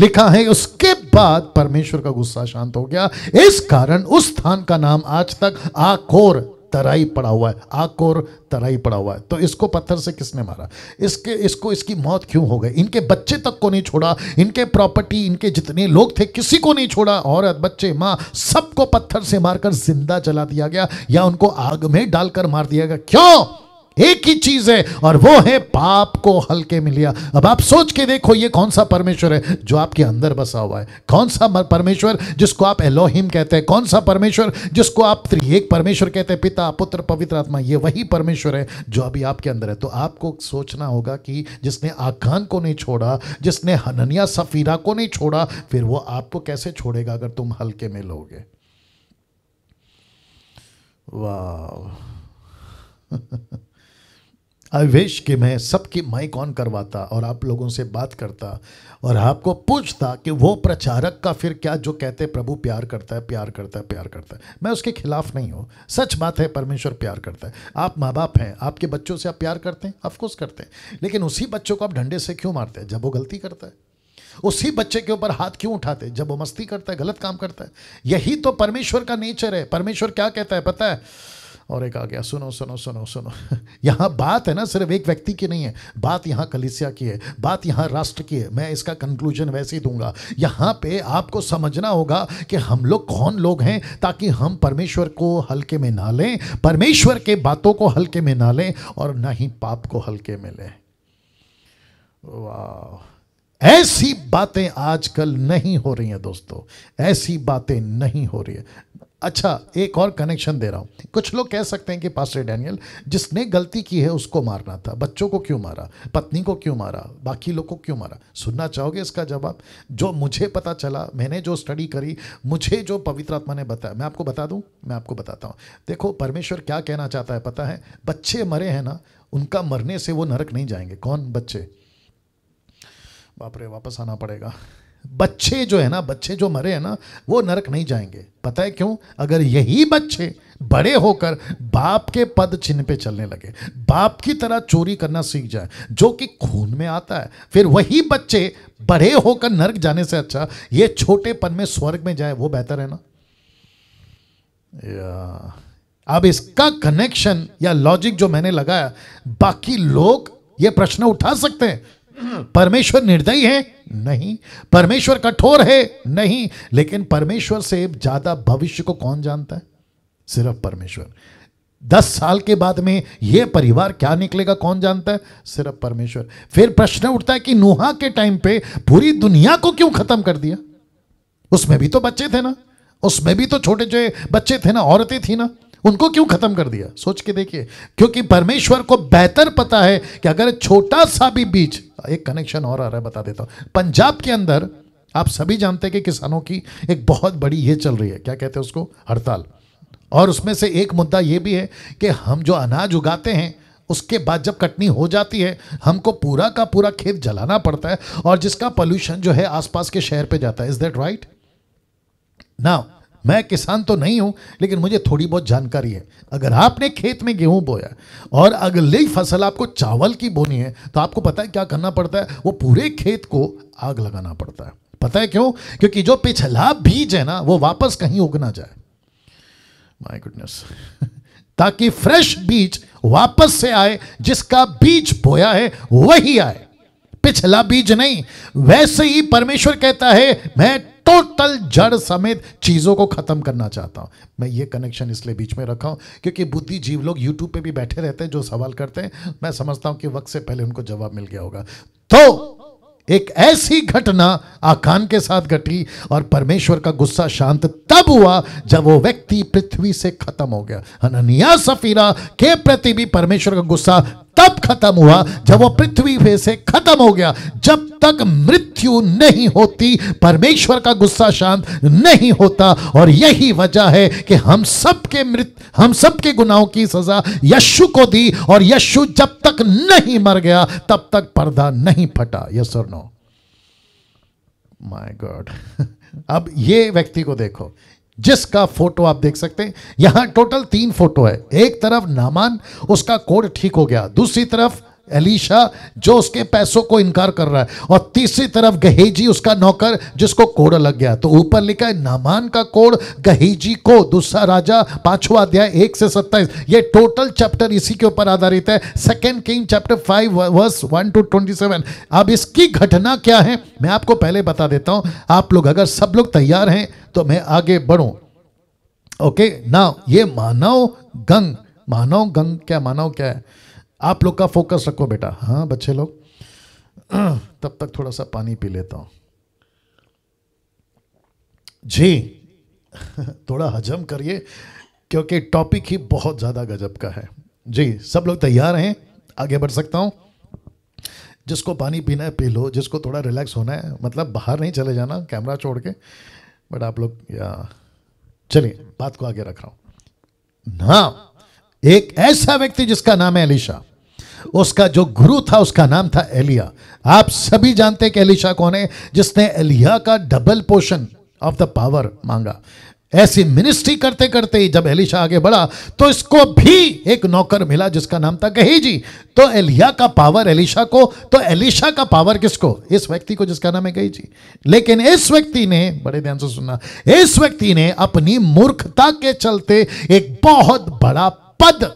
S1: लिखा है उसके बाद परमेश्वर का गुस्सा शांत हो गया इस कारण उस स्थान का नाम आज तक आकोर तराई पड़ा हुआ है आक और तराई पड़ा हुआ है तो इसको पत्थर से किसने मारा इसके इसको इसकी मौत क्यों हो गई इनके बच्चे तक को नहीं छोड़ा इनके प्रॉपर्टी इनके जितने लोग थे किसी को नहीं छोड़ा औरत बच्चे माँ सबको पत्थर से मारकर जिंदा जला दिया गया या उनको आग में डालकर मार दिया गया क्यों एक ही चीज है और वो है पाप को हल्के में लिया अब आप सोच के देखो ये कौन सा परमेश्वर है जो आपके अंदर बसा हुआ है कौन सा परमेश्वर जिसको आप एलोहिम कहते हैं कौन सा परमेश्वर जिसको आप एक परमेश्वर कहते हैं पिता पुत्र पवित्र आत्मा ये वही परमेश्वर है जो अभी आपके अंदर है तो आपको सोचना होगा कि जिसने आखान को नहीं छोड़ा जिसने हननिया सफीरा को नहीं छोड़ा फिर वो आपको कैसे छोड़ेगा अगर तुम हल्के में लोगे वाह आई विश कि मैं सबकी माइक ऑन करवाता और आप लोगों से बात करता और आपको पूछता कि वो प्रचारक का फिर क्या जो कहते प्रभु प्यार करता है प्यार करता है प्यार करता है मैं उसके खिलाफ नहीं हूँ सच बात है परमेश्वर प्यार करता है आप माँ बाप हैं आपके बच्चों से आप प्यार करते हैं अफकोर्स करते हैं लेकिन उसी बच्चों को आप ढंडे से क्यों मारते हैं जब वो गलती करता है उसी बच्चे के ऊपर हाथ क्यों उठाते जब वो मस्ती करता है गलत काम करता है यही तो परमेश्वर का नेचर है परमेश्वर क्या कहता है पता है और एक आ गया सुनो सुनो सुनो सुनो यहाँ बात है ना सिर्फ एक व्यक्ति की नहीं है बात यहाँ कलिसिया की है बात यहाँ राष्ट्र की है मैं इसका कंक्लूजन वैसे ही दूंगा यहाँ पे आपको समझना होगा कि हम लोग कौन लोग हैं ताकि हम परमेश्वर को हल्के में ना लें परमेश्वर के बातों को हल्के में ना लें और ना ही पाप को हल्के में लें वाह ऐसी बातें आजकल नहीं हो रही हैं दोस्तों ऐसी बातें नहीं हो रही है अच्छा एक और कनेक्शन दे रहा हूँ कुछ लोग कह सकते हैं कि पास्टर डैनियल जिसने गलती की है उसको मारना था बच्चों को क्यों मारा पत्नी को क्यों मारा बाकी लोग को क्यों मारा सुनना चाहोगे इसका जवाब जो मुझे पता चला मैंने जो स्टडी करी मुझे जो पवित्र आत्मा ने बताया मैं आपको बता दूँ मैं आपको बताता हूँ देखो परमेश्वर क्या कहना चाहता है पता है बच्चे मरे हैं ना उनका मरने से वो नरक नहीं जाएंगे कौन बच्चे बापरे वापस आना पड़ेगा बच्चे जो है ना बच्चे जो मरे हैं ना वो नरक नहीं जाएंगे पता है क्यों अगर यही बच्चे बड़े होकर बाप के पद चिन्ह पे चलने लगे बाप की तरह चोरी करना सीख जाए जो कि खून में आता है फिर वही बच्चे बड़े होकर नरक जाने से अच्छा ये छोटेपन में स्वर्ग में जाए वो बेहतर है ना या अब इसका कनेक्शन या लॉजिक जो मैंने लगाया बाकी लोग ये प्रश्न उठा सकते हैं परमेश्वर निर्दयी है नहीं परमेश्वर कठोर है नहीं लेकिन परमेश्वर से ज्यादा भविष्य को कौन जानता है सिर्फ परमेश्वर दस साल के बाद में यह परिवार क्या निकलेगा कौन जानता है सिर्फ परमेश्वर फिर प्रश्न उठता है कि नुहा के टाइम पे पूरी दुनिया को क्यों खत्म कर दिया उसमें भी तो बच्चे थे ना उसमें भी तो छोटे जो बच्चे थे ना औरतें थी ना उनको क्यों खत्म कर दिया सोच के देखिए क्योंकि परमेश्वर को बेहतर पता है कि अगर छोटा सा भी बीज एक कनेक्शन और आ रहा है बता देता हूँ पंजाब के अंदर आप सभी जानते हैं कि किसानों की एक बहुत बड़ी ये चल रही है क्या कहते हैं उसको हड़ताल और उसमें से एक मुद्दा ये भी है कि हम जो अनाज उगाते हैं उसके बाद जब कटनी हो जाती है हमको पूरा का पूरा खेत जलाना पड़ता है और जिसका पोल्यूशन जो है आसपास के शहर पे जाता है इज दैट राइट नाउ मैं किसान तो नहीं हूं लेकिन मुझे थोड़ी बहुत जानकारी है अगर आपने खेत में गेहूं बोया और अगली फसल आपको चावल की बोनी है तो आपको पता है क्या करना पड़ता है वो पूरे खेत को आग लगाना पड़ता है पता है क्यों क्योंकि जो पिछला बीज है ना वो वापस कहीं उग ना जाए माई गुडनेस ताकि फ्रेश बीज वापस से आए जिसका बीज बोया है वही आए पिछला बीज नहीं वैसे ही परमेश्वर कहता है मैं टोटल जड़ समेत चीज़ों को ख़त्म करना चाहता हूं मैं ये कनेक्शन इसलिए बीच में रखा हूं क्योंकि बुद्धिजीव लोग यूट्यूब पे भी बैठे रहते हैं जो सवाल करते हैं मैं समझता हूं कि वक्त से पहले उनको जवाब मिल गया होगा तो एक ऐसी घटना आकान के साथ घटी और परमेश्वर का गुस्सा शांत तब हुआ जब वो व्यक्ति पृथ्वी से खत्म हो गया अनन्या सफीरा के प्रति भी परमेश्वर का गुस्सा तब खत्म हुआ जब वो पृथ्वी से खत्म हो गया जब तक मृत्यु नहीं होती परमेश्वर का गुस्सा शांत नहीं होता और यही वजह है कि हम सब के मृत हम सब के गुनाहों की सजा यशु को दी और यशु जब तक नहीं मर गया तब तक पर्दा नहीं फटा यस और नो माय गॉड अब ये व्यक्ति को देखो जिसका फोटो आप देख सकते हैं यहां टोटल तीन फोटो है एक तरफ नामान उसका कोड ठीक हो गया दूसरी तरफ एलिशा जो उसके पैसों को इनकार कर रहा है और तीसरी तरफ गहेजी उसका नौकर जिसको कोड़ लग गया तो ऊपर लिखा है नामान का कोड़ गहेजी को दूसरा राजा पांचवा अध्याय एक से सत्ताईस ये टोटल चैप्टर इसी के ऊपर आधारित है second king chapter five verse one two twenty seven अब इसकी घटना क्या है मैं आपको पहले बता देता हूं आप लोग अगर सब लोग तैयार हैं तो मैं आगे बढ़ू ओके ना ये मानव गंग मानव गंग क्या मानव क्या है आप लोग का फोकस रखो बेटा हाँ बच्चे लोग तब तक थोड़ा सा पानी पी लेता हूं जी थोड़ा हजम करिए क्योंकि टॉपिक ही बहुत ज़्यादा गजब का है जी सब लोग तैयार हैं आगे बढ़ सकता हूं जिसको पानी पीना है पी लो जिसको थोड़ा रिलैक्स होना है मतलब बाहर नहीं चले जाना कैमरा छोड़ के बट आप लोग या चलिए बात को आगे रख रहा हूं ना एक ऐसा व्यक्ति जिसका नाम है एलिशा उसका जो गुरु था उसका नाम था एलिया आप सभी जानते कि एलिशा कौन है जिसने एलिया का double portion of the power मांगा ऐसी मिनिस्ट्री करते करते ही जब एलिशा आगे बढ़ा तो इसको भी एक नौकर मिला जिसका नाम था जी तो एलिया का पावर एलिशा को तो एलिशा का पावर किसको इस व्यक्ति को जिसका नाम है जी लेकिन इस व्यक्ति ने बड़े ध्यान से सुनना इस व्यक्ति ने अपनी मूर्खता के चलते एक बहुत बड़ा पद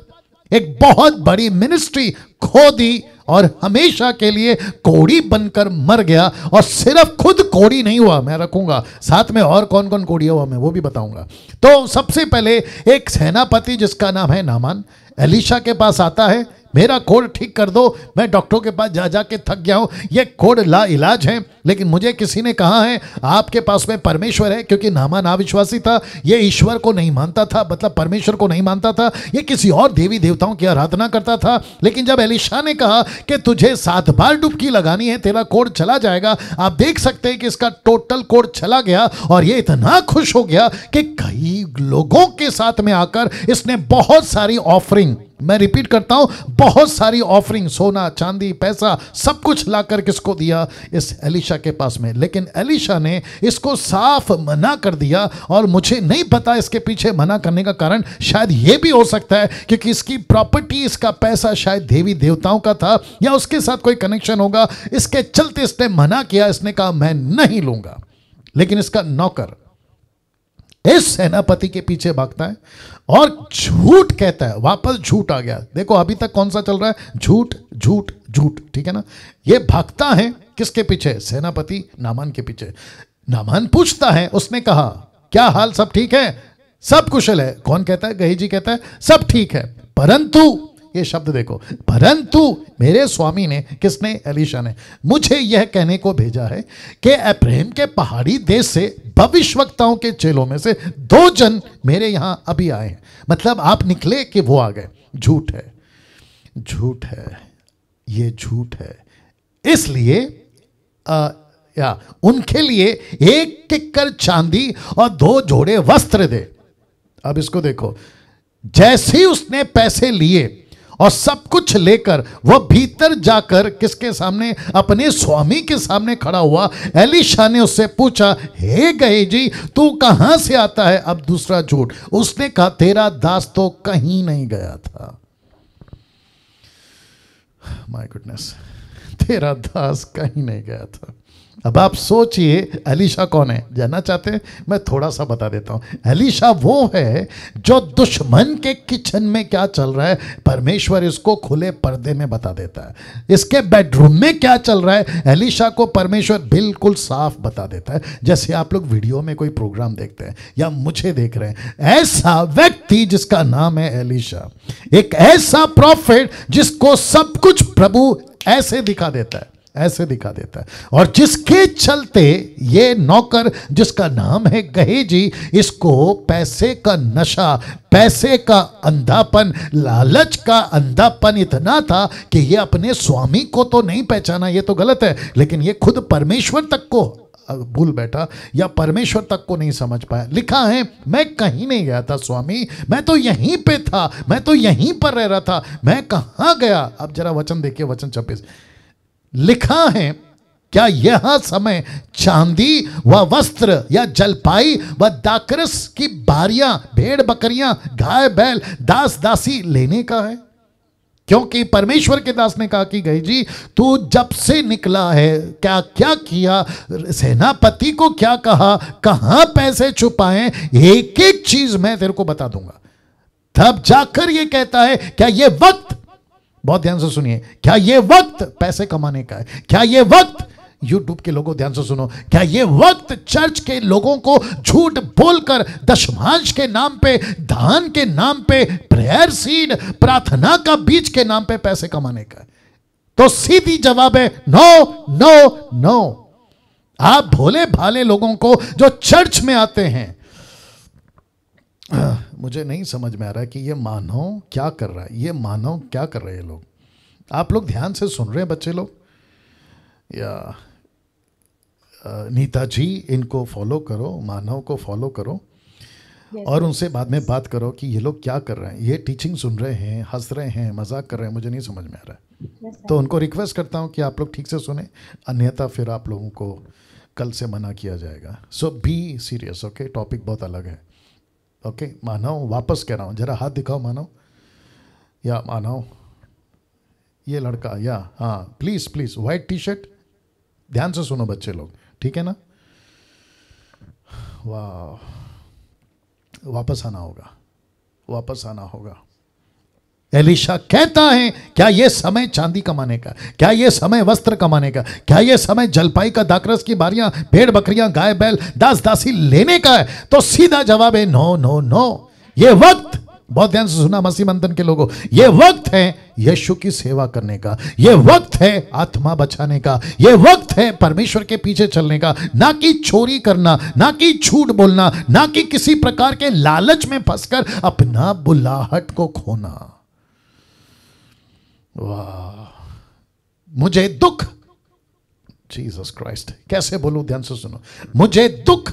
S1: एक बहुत बड़ी मिनिस्ट्री खो दी और हमेशा के लिए कोड़ी बनकर मर गया और सिर्फ खुद कोड़ी नहीं हुआ मैं रखूंगा साथ में और कौन कौन कोड़िया हुआ मैं वो भी बताऊंगा तो सबसे पहले एक सेनापति जिसका नाम है नामान एलिशा के पास आता है मेरा कोड ठीक कर दो मैं डॉक्टरों के पास जा जा के थक गया हूँ ये कोड ला इलाज है लेकिन मुझे किसी ने कहा है आपके पास में परमेश्वर है क्योंकि नामा नाविश्वासी था ये ईश्वर को नहीं मानता था मतलब परमेश्वर को नहीं मानता था ये किसी और देवी देवताओं की आराधना करता था लेकिन जब एलिशा ने कहा कि तुझे सात बार डुबकी लगानी है तेरा कोड चला जाएगा आप देख सकते हैं कि इसका टोटल कोड चला गया और ये इतना खुश हो गया कि कई लोगों के साथ में आकर इसने बहुत सारी ऑफरिंग मैं रिपीट करता हूं बहुत सारी ऑफरिंग सोना चांदी पैसा सब कुछ लाकर किसको दिया इस एलिशा के पास में लेकिन एलिशा ने इसको साफ मना कर दिया और मुझे नहीं पता इसके पीछे मना करने का कारण शायद यह भी हो सकता है क्योंकि इसकी प्रॉपर्टी इसका पैसा शायद देवी देवताओं का था या उसके साथ कोई कनेक्शन होगा इसके चलते इसने मना किया इसने कहा मैं नहीं लूंगा लेकिन इसका नौकर इस सेनापति के पीछे भागता है और झूठ कहता है वापस झूठ आ गया देखो अभी तक कौन सा चल रहा है झूठ झूठ झूठ ठीक है ना ये भागता है किसके पीछे सेनापति नामान के पीछे नामान पूछता है उसने कहा क्या हाल सब ठीक है सब कुशल है कौन कहता है गही जी कहता है सब ठीक है परंतु ये शब्द देखो परंतु मेरे स्वामी ने किसने एलिशा ने मुझे यह कहने को भेजा है कि अप्रेम के पहाड़ी देश से भविष्यवक्ताओं के चेलों में से दो जन मेरे यहां अभी आए हैं मतलब आप निकले कि वो आ गए झूठ है झूठ है ये झूठ है इसलिए या उनके लिए एक किक्कर चांदी और दो जोड़े वस्त्र दे अब इसको देखो जैसे ही उसने पैसे लिए और सब कुछ लेकर वह भीतर जाकर किसके सामने अपने स्वामी के सामने खड़ा हुआ एलिशा ने उससे पूछा हे गए जी तू कहां से आता है अब दूसरा झूठ उसने कहा तेरा दास तो कहीं नहीं गया था माई गुडनेस तेरा दास कहीं नहीं गया था अब आप सोचिए अलीशा कौन है जानना चाहते हैं मैं थोड़ा सा बता देता हूँ अलीशा वो है जो दुश्मन के किचन में क्या चल रहा है परमेश्वर इसको खुले पर्दे में बता देता है इसके बेडरूम में क्या चल रहा है अलीशा को परमेश्वर बिल्कुल साफ बता देता है जैसे आप लोग वीडियो में कोई प्रोग्राम देखते हैं या मुझे देख रहे हैं ऐसा व्यक्ति जिसका नाम है एलिशा एक ऐसा प्रॉफिट जिसको सब कुछ प्रभु ऐसे दिखा देता है ऐसे दिखा देता है और जिसके चलते ये नौकर जिसका नाम है गहेजी इसको पैसे का नशा पैसे का अंधापन लालच का अंधापन इतना था कि ये अपने स्वामी को तो नहीं पहचाना ये तो गलत है लेकिन ये खुद परमेश्वर तक को भूल बैठा या परमेश्वर तक को नहीं समझ पाया लिखा है मैं कहीं नहीं गया था स्वामी मैं तो यहीं पे था मैं तो यहीं पर रह रहा था मैं कहां गया अब जरा वचन देखिए वचन छब्बीस लिखा है क्या यह समय चांदी व वस्त्र या जलपाई व दाकरस की बारियां भेड़ बकरियां गाय बैल दास दासी लेने का है क्योंकि परमेश्वर के दास ने कहा कि गई जी तू जब से निकला है क्या क्या किया सेनापति को क्या कहा कहां पैसे छुपाए एक एक चीज मैं तेरे को बता दूंगा तब जाकर ये कहता है क्या ये वक्त बहुत ध्यान से सुनिए क्या ये वक्त पैसे कमाने का है क्या ये वक्त यूट्यूब के लोगों ध्यान से सुनो क्या ये वक्त चर्च के लोगों को झूठ बोलकर दशमांश के नाम पे धान के नाम पे प्रेयर सीड प्रार्थना का बीज के नाम पे पैसे कमाने का तो सीधी जवाब है नो नो नो आप भोले भाले लोगों को जो चर्च में आते हैं आ, हाँ। मुझे नहीं समझ में आ रहा है कि ये मानव क्या कर रहा है ये मानव क्या कर रहे हैं लोग आप लोग ध्यान से सुन रहे हैं बच्चे लोग या नीता जी इनको फॉलो करो मानव को फॉलो करो और उनसे बाद में बात करो कि ये लोग क्या कर रहे हैं ये टीचिंग सुन रहे हैं हंस रहे हैं मजाक कर रहे हैं मुझे नहीं समझ में आ रहा है तो उनको रिक्वेस्ट करता हूँ कि आप लोग ठीक से सुने अन्यथा फिर आप लोगों को कल से मना किया जाएगा so be serious okay topic बहुत अलग है ओके मानव वापस कह रहा हूँ जरा हाथ दिखाओ मानव या मानव ये लड़का या हाँ please please white T shirt ध्यान से सुनो बच्चे लोग ठीक है ना वाह वापस आना होगा वापस आना होगा एलिशा कहता है क्या यह समय चांदी कमाने का क्या यह समय वस्त्र कमाने का क्या यह समय जलपाई का दाकरस की बारियां भेड़ बकरियां गाय बैल दास दासी लेने का है तो सीधा जवाब है नो नो नो ये वक्त बहुत ध्यान से सुना मसीह मंथन के लोगों ये वक्त है यीशु की सेवा करने का ये वक्त है आत्मा बचाने का ये वक्त है परमेश्वर के पीछे चलने का ना कि चोरी करना ना कि झूठ बोलना ना कि किसी प्रकार के लालच में फंसकर अपना बुलाहट को खोना वाह मुझे दुख जीसस क्राइस्ट कैसे बोलू ध्यान से सुनो मुझे दुख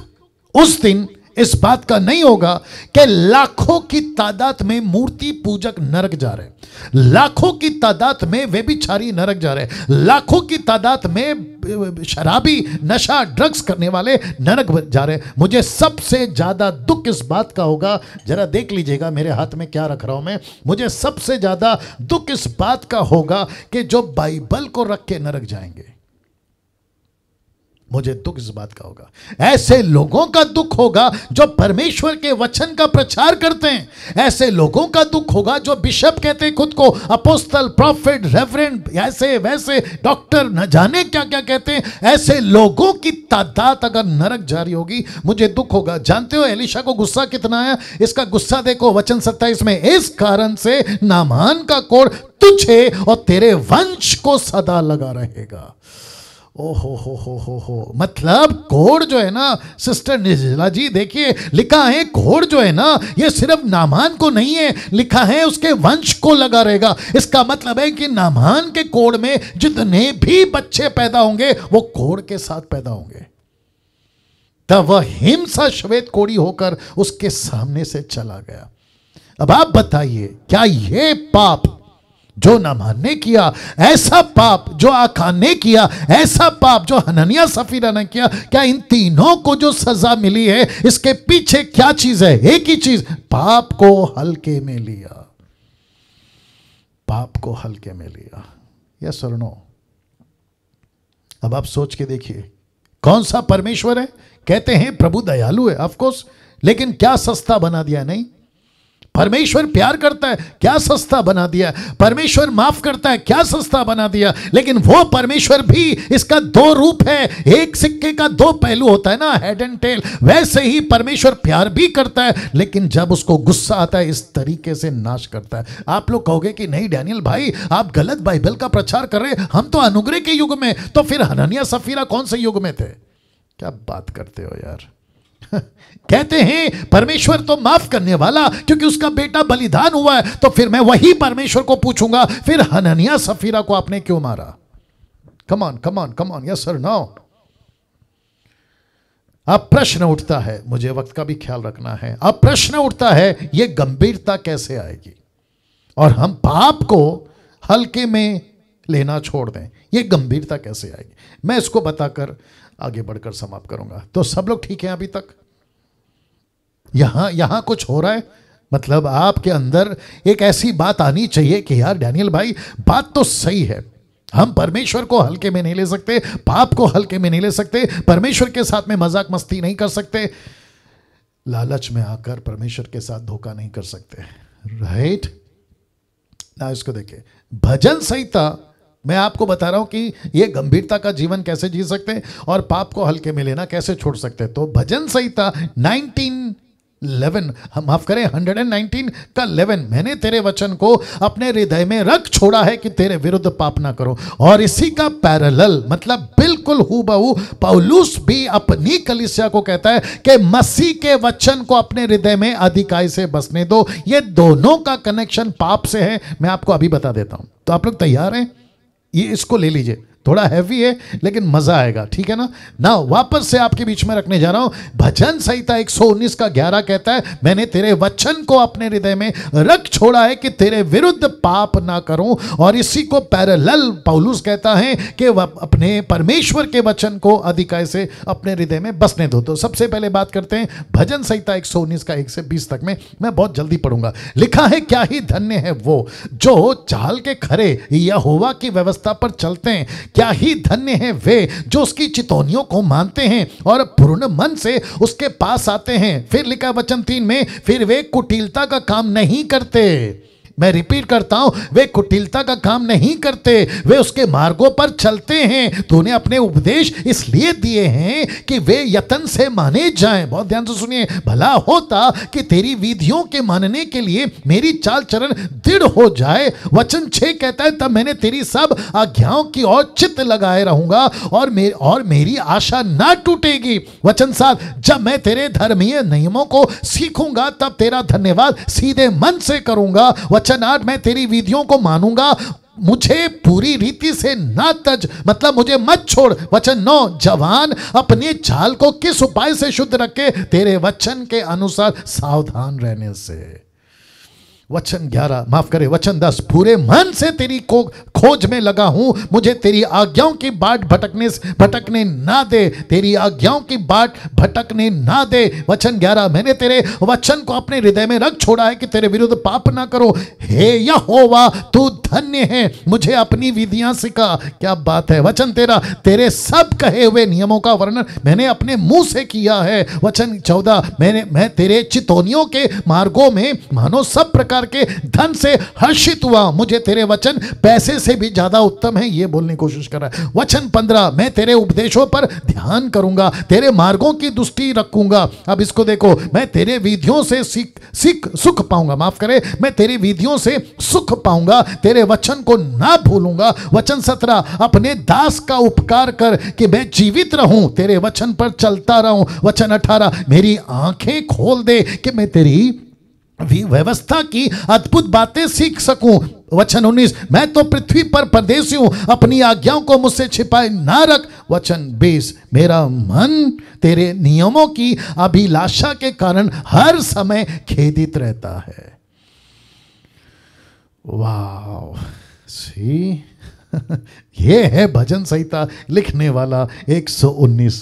S1: उस दिन इस बात का नहीं होगा कि लाखों की तादाद में मूर्ति पूजक नरक जा रहे लाखों की तादाद में वे भी छारी नरक जा रहे लाखों की तादाद में शराबी नशा ड्रग्स करने वाले नरक जा रहे मुझे सबसे ज़्यादा दुख इस बात का होगा जरा देख लीजिएगा मेरे हाथ में क्या रख रहा हूं मैं मुझे सबसे ज़्यादा दुख इस बात का होगा कि जो बाइबल को रख के नरक जाएंगे मुझे दुख इस बात का होगा ऐसे लोगों का दुख होगा जो परमेश्वर के वचन का प्रचार करते हैं ऐसे लोगों का दुख होगा जो बिशप कहते हैं खुद को अपोस्तल प्रॉफिट रेवरेंट ऐसे वैसे डॉक्टर न जाने क्या क्या कहते हैं ऐसे लोगों की तादाद अगर नरक जारी होगी मुझे दुख होगा जानते हो एलिशा को गुस्सा कितना आया इसका गुस्सा देखो वचन सत्ताईस में इस कारण से नामान का कोर तुझे और तेरे वंश को सदा लगा रहेगा ओहो हो हो हो हो मतलब घोड़ जो है ना सिस्टर निजला जी देखिए लिखा है घोड़ जो है ना ये सिर्फ नामान को नहीं है लिखा है उसके वंश को लगा रहेगा इसका मतलब है कि नामान के कोड़ में जितने भी बच्चे पैदा होंगे वो घोड़ के साथ पैदा होंगे तब वह हिमसा श्वेत कोड़ी होकर उसके सामने से चला गया अब आप बताइए क्या ये पाप जो नमा ने किया ऐसा पाप जो आखा ने किया ऐसा पाप जो हननिया सफीरा ने किया क्या इन तीनों को जो सजा मिली है इसके पीछे क्या चीज है एक ही चीज पाप को हल्के में लिया पाप को हल्के में लिया यह सुनो अब आप सोच के देखिए कौन सा परमेश्वर है कहते हैं प्रभु दयालु है ऑफकोर्स लेकिन क्या सस्ता बना दिया नहीं परमेश्वर प्यार करता है क्या सस्ता बना दिया परमेश्वर माफ करता है क्या सस्ता बना दिया लेकिन वो परमेश्वर भी इसका दो रूप है एक सिक्के का दो पहलू होता है ना हेड एंड टेल वैसे ही परमेश्वर प्यार भी करता है लेकिन जब उसको गुस्सा आता है इस तरीके से नाश करता है आप लोग कहोगे कि नहीं डैनियल भाई आप गलत बाइबल का प्रचार कर रहे हम तो अनुग्रह के युग में तो फिर हननिया सफीरा कौन से युग में थे क्या बात करते हो यार कहते हैं परमेश्वर तो माफ करने वाला क्योंकि उसका बेटा बलिदान हुआ है तो फिर मैं वही परमेश्वर को पूछूंगा फिर हननिया सफीरा को आपने क्यों मारा come on come on come on yes sir now अब प्रश्न उठता है मुझे वक्त का भी ख्याल रखना है अब प्रश्न उठता है यह गंभीरता कैसे आएगी और हम पाप को हल्के में लेना छोड़ दें यह गंभीरता कैसे आएगी मैं इसको बताकर आगे बढ़कर समाप्त करूंगा तो सब लोग ठीक है अभी तक यहां यहां कुछ हो रहा है मतलब आपके अंदर एक ऐसी बात आनी चाहिए कि यार डैनियल भाई बात तो सही है हम परमेश्वर को हल्के में नहीं ले सकते पाप को हल्के में नहीं ले सकते परमेश्वर के साथ में मजाक मस्ती नहीं कर सकते लालच में आकर परमेश्वर के साथ धोखा नहीं कर सकते राइट ना इसको देखे भजन संहिता मैं आपको बता रहा हूं कि ये गंभीरता का जीवन कैसे जी सकते हैं और पाप को हल्के में लेना कैसे छोड़ सकते हैं तो भजन संहिता 1911 हम माफ करें 119 का 11 मैंने तेरे वचन को अपने हृदय में रख छोड़ा है कि तेरे विरुद्ध पाप ना करो और इसी का पैरल मतलब बिल्कुल हु बहु पौलूस भी अपनी कलिसिया को कहता है कि मसीह के वचन को अपने हृदय में अधिकाई से बसने दो ये दोनों का कनेक्शन पाप से है मैं आपको अभी बता देता हूं तो आप लोग तैयार हैं ये इसको ले लीजिए थोड़ा हैवी है लेकिन मजा आएगा ठीक है ना ना वापस से आपके बीच में रखने जा रहा हूं भजन संहिता एक का ग्यारह कहता है मैंने तेरे वचन को अपने हृदय में रख छोड़ा है कि तेरे विरुद्ध पाप ना करूं और इसी को पैरल पौलुस कहता है कि अपने परमेश्वर के वचन को अधिकाय से अपने हृदय में बसने दो तो सबसे पहले बात करते हैं भजन संहिता एक का एक से बीस तक में मैं बहुत जल्दी पढ़ूंगा लिखा है क्या ही धन्य है वो जो चाल के खरे यहोवा की व्यवस्था पर चलते हैं क्या ही धन्य है वे जो उसकी चितौनियों को मानते हैं और पूर्ण मन से उसके पास आते हैं फिर लिखा वचन तीन में फिर वे कुटिलता का काम नहीं करते मैं रिपीट करता हूं वे कुटिलता का काम नहीं करते वे उसके मार्गों पर चलते हैं तो उन्हें अपने उपदेश इसलिए दिए हैं कि वे यतन से माने जाएं बहुत ध्यान से सुनिए भला होता कि तेरी विधियों के मानने के लिए मेरी चाल चरण दृढ़ हो जाए वचन छे कहता है तब मैंने तेरी सब आज्ञाओं की और चित्त लगाए रहूंगा और मेरे और मेरी आशा ना टूटेगी वचन साथ जब मैं तेरे धर्मीय नियमों को सीखूंगा तब तेरा धन्यवाद सीधे मन से करूंगा वचन आठ मैं तेरी विधियों को मानूंगा मुझे पूरी रीति से ना तज मतलब मुझे मत छोड़ वचन नौ जवान अपने चाल को किस उपाय से शुद्ध रखे तेरे वचन के अनुसार सावधान रहने से वचन ग्यारह माफ करे वचन दस पूरे मन से तेरी को खोज में लगा हूं मुझे तेरी आज्ञाओं की बाट भटकने भटकने ना दे तेरी आज्ञाओं की बाट भटकने ना दे वचन ग्यारह मैंने तेरे वचन को अपने हृदय में रख छोड़ा है कि तेरे विरुद्ध पाप ना करो हे यहोवा तू धन्य है मुझे अपनी विधियां सिखा क्या बात है वचन तेरा तेरे सब कहे हुए नियमों का वर्णन मैंने अपने मुंह से किया है वचन चौदह मैंने मैं तेरे चितौनियों के मार्गों में मानो सब प्रकार प्रकार के धन से हर्षित हुआ मुझे तेरे वचन पैसे से भी ज्यादा उत्तम है ये बोलने की कोशिश कर रहा है वचन पंद्रह मैं तेरे उपदेशों पर ध्यान करूंगा तेरे मार्गों की दृष्टि रखूंगा अब इसको देखो मैं तेरे विधियों से सीख सीख सुख पाऊंगा माफ करे मैं तेरी विधियों से सुख पाऊंगा तेरे वचन को ना भूलूंगा वचन सत्रह अपने दास का उपकार कर कि मैं जीवित रहूं तेरे वचन पर चलता रहूं वचन अठारह मेरी आंखें खोल दे कि मैं तेरी भी व्यवस्था की अद्भुत बातें सीख सकूं वचन 19 मैं तो पृथ्वी पर परदेसी हूं अपनी आज्ञाओं को मुझसे छिपाए ना रख वचन 20 मेरा मन तेरे नियमों की अभिलाषा के कारण हर समय खेदित रहता है वाह सी ये है भजन संहिता लिखने वाला 119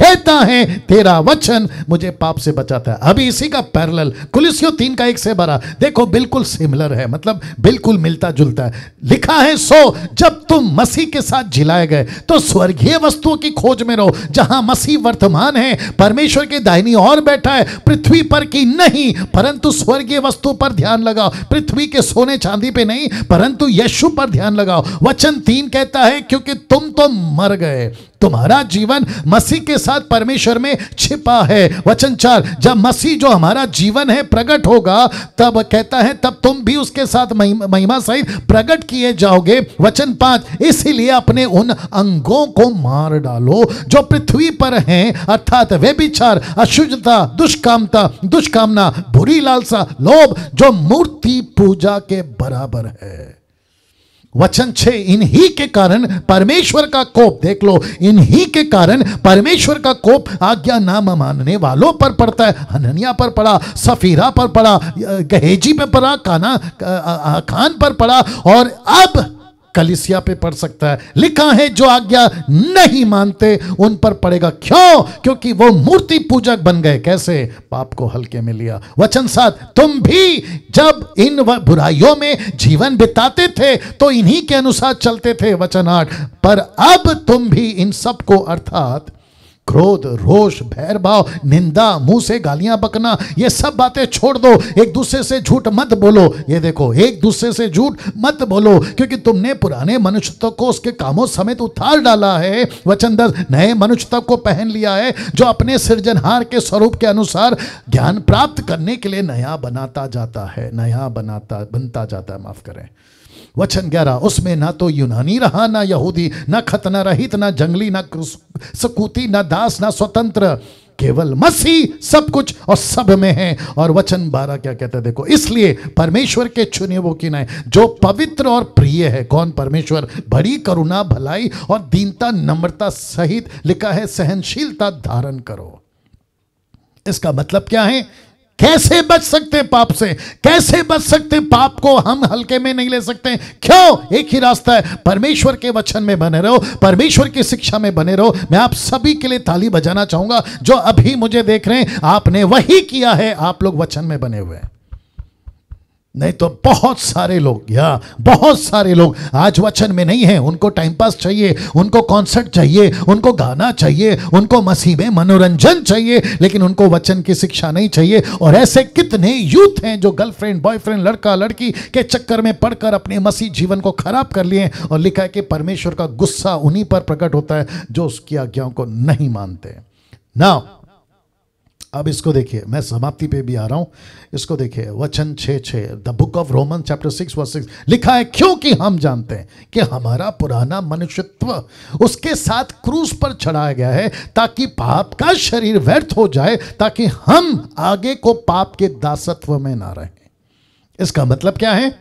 S1: कहता है तेरा वचन मुझे पाप से बचाता है अभी इसी का पैरल कुलिसियो तीन का एक से बारह देखो बिल्कुल सिमिलर है मतलब बिल्कुल मिलता जुलता है लिखा है सो जब तुम मसीह के साथ जिलाए गए तो स्वर्गीय वस्तुओं की खोज में रहो जहां मसीह वर्तमान है परमेश्वर के दाहिनी और बैठा है पृथ्वी पर की नहीं परंतु स्वर्गीय वस्तु पर ध्यान लगाओ पृथ्वी के सोने चांदी पे नहीं परंतु यशु पर ध्यान लगाओ वचन तीन कहता है क्योंकि तुम तो मर गए तुम्हारा जीवन मसीह के साथ साथ परमेश्वर में छिपा है वचन चार जब मसीह जो हमारा जीवन है प्रकट होगा तब कहता है तब तुम भी उसके साथ महिमा सहित प्रकट किए जाओगे वचन पांच इसीलिए अपने उन अंगों को मार डालो जो पृथ्वी पर हैं अर्थात वे विचार अशुद्धता दुष्कामता दुष्कामना बुरी लालसा लोभ जो मूर्ति पूजा के बराबर है वचन छे इन्हीं के कारण परमेश्वर का कोप देख लो इन्हीं के कारण परमेश्वर का कोप आज्ञा नाम मानने वालों पर पड़ता है हननिया पर पड़ा सफीरा पर पड़ा गहेजी पर पड़ा काना खान पर पड़ा और अब कलिसिया पे पड़ सकता है लिखा है जो आज्ञा नहीं मानते उन पर पड़ेगा क्यों क्योंकि वो मूर्ति पूजक बन गए कैसे पाप को हल्के में लिया वचन साथ तुम भी जब इन बुराइयों में जीवन बिताते थे तो इन्हीं के अनुसार चलते थे वचन आठ पर अब तुम भी इन सबको अर्थात क्रोध रोष भैर भाव निंदा मुंह से गालियां पकना ये सब बातें छोड़ दो एक दूसरे से झूठ मत बोलो ये देखो एक दूसरे से झूठ मत बोलो क्योंकि तुमने पुराने मनुष्यत्व को उसके कामों समेत उथार डाला है वचन दस नए मनुष्यत्व को पहन लिया है जो अपने सृजनहार के स्वरूप के अनुसार ज्ञान प्राप्त करने के लिए नया बनाता जाता है नया बनाता बनता जाता है माफ करें वचन ग्यारह उसमें ना तो यूनानी रहा ना यहूदी ना खतना रहित ना जंगली ना सकूती ना दास ना स्वतंत्र केवल मसी सब कुछ और सब में है और वचन बारह क्या कहते हैं देखो इसलिए परमेश्वर के चुने वो किनाए जो पवित्र और प्रिय है कौन परमेश्वर बड़ी करुणा भलाई और दीनता नम्रता सहित लिखा है सहनशीलता धारण करो इसका मतलब क्या है कैसे बच सकते पाप से कैसे बच सकते पाप को हम हल्के में नहीं ले सकते क्यों एक ही रास्ता है परमेश्वर के वचन में बने रहो परमेश्वर की शिक्षा में बने रहो मैं आप सभी के लिए ताली बजाना चाहूंगा जो अभी मुझे देख रहे हैं आपने वही किया है आप लोग वचन में बने हुए हैं नहीं तो बहुत सारे लोग या बहुत सारे लोग आज वचन में नहीं है उनको टाइम पास चाहिए उनको कॉन्सर्ट चाहिए उनको गाना चाहिए उनको मसीह मनोरंजन चाहिए लेकिन उनको वचन की शिक्षा नहीं चाहिए और ऐसे कितने यूथ हैं जो गर्लफ्रेंड बॉयफ्रेंड लड़का लड़की के चक्कर में पढ़कर अपने मसीह जीवन को खराब कर लिए और लिखा है कि परमेश्वर का गुस्सा उन्हीं पर प्रकट होता है जो उसकी आज्ञाओं को नहीं मानते ना अब इसको देखिए मैं समाप्ति पे भी आ रहा हूं इसको देखिए वचन छे छे the book of Roman chapter six verse six लिखा है क्योंकि हम जानते हैं कि हमारा पुराना मनुष्यत्व उसके साथ क्रूस पर चढ़ाया गया है ताकि पाप का शरीर व्यर्थ हो जाए ताकि हम आगे को पाप के दासत्व में ना रहें इसका मतलब क्या है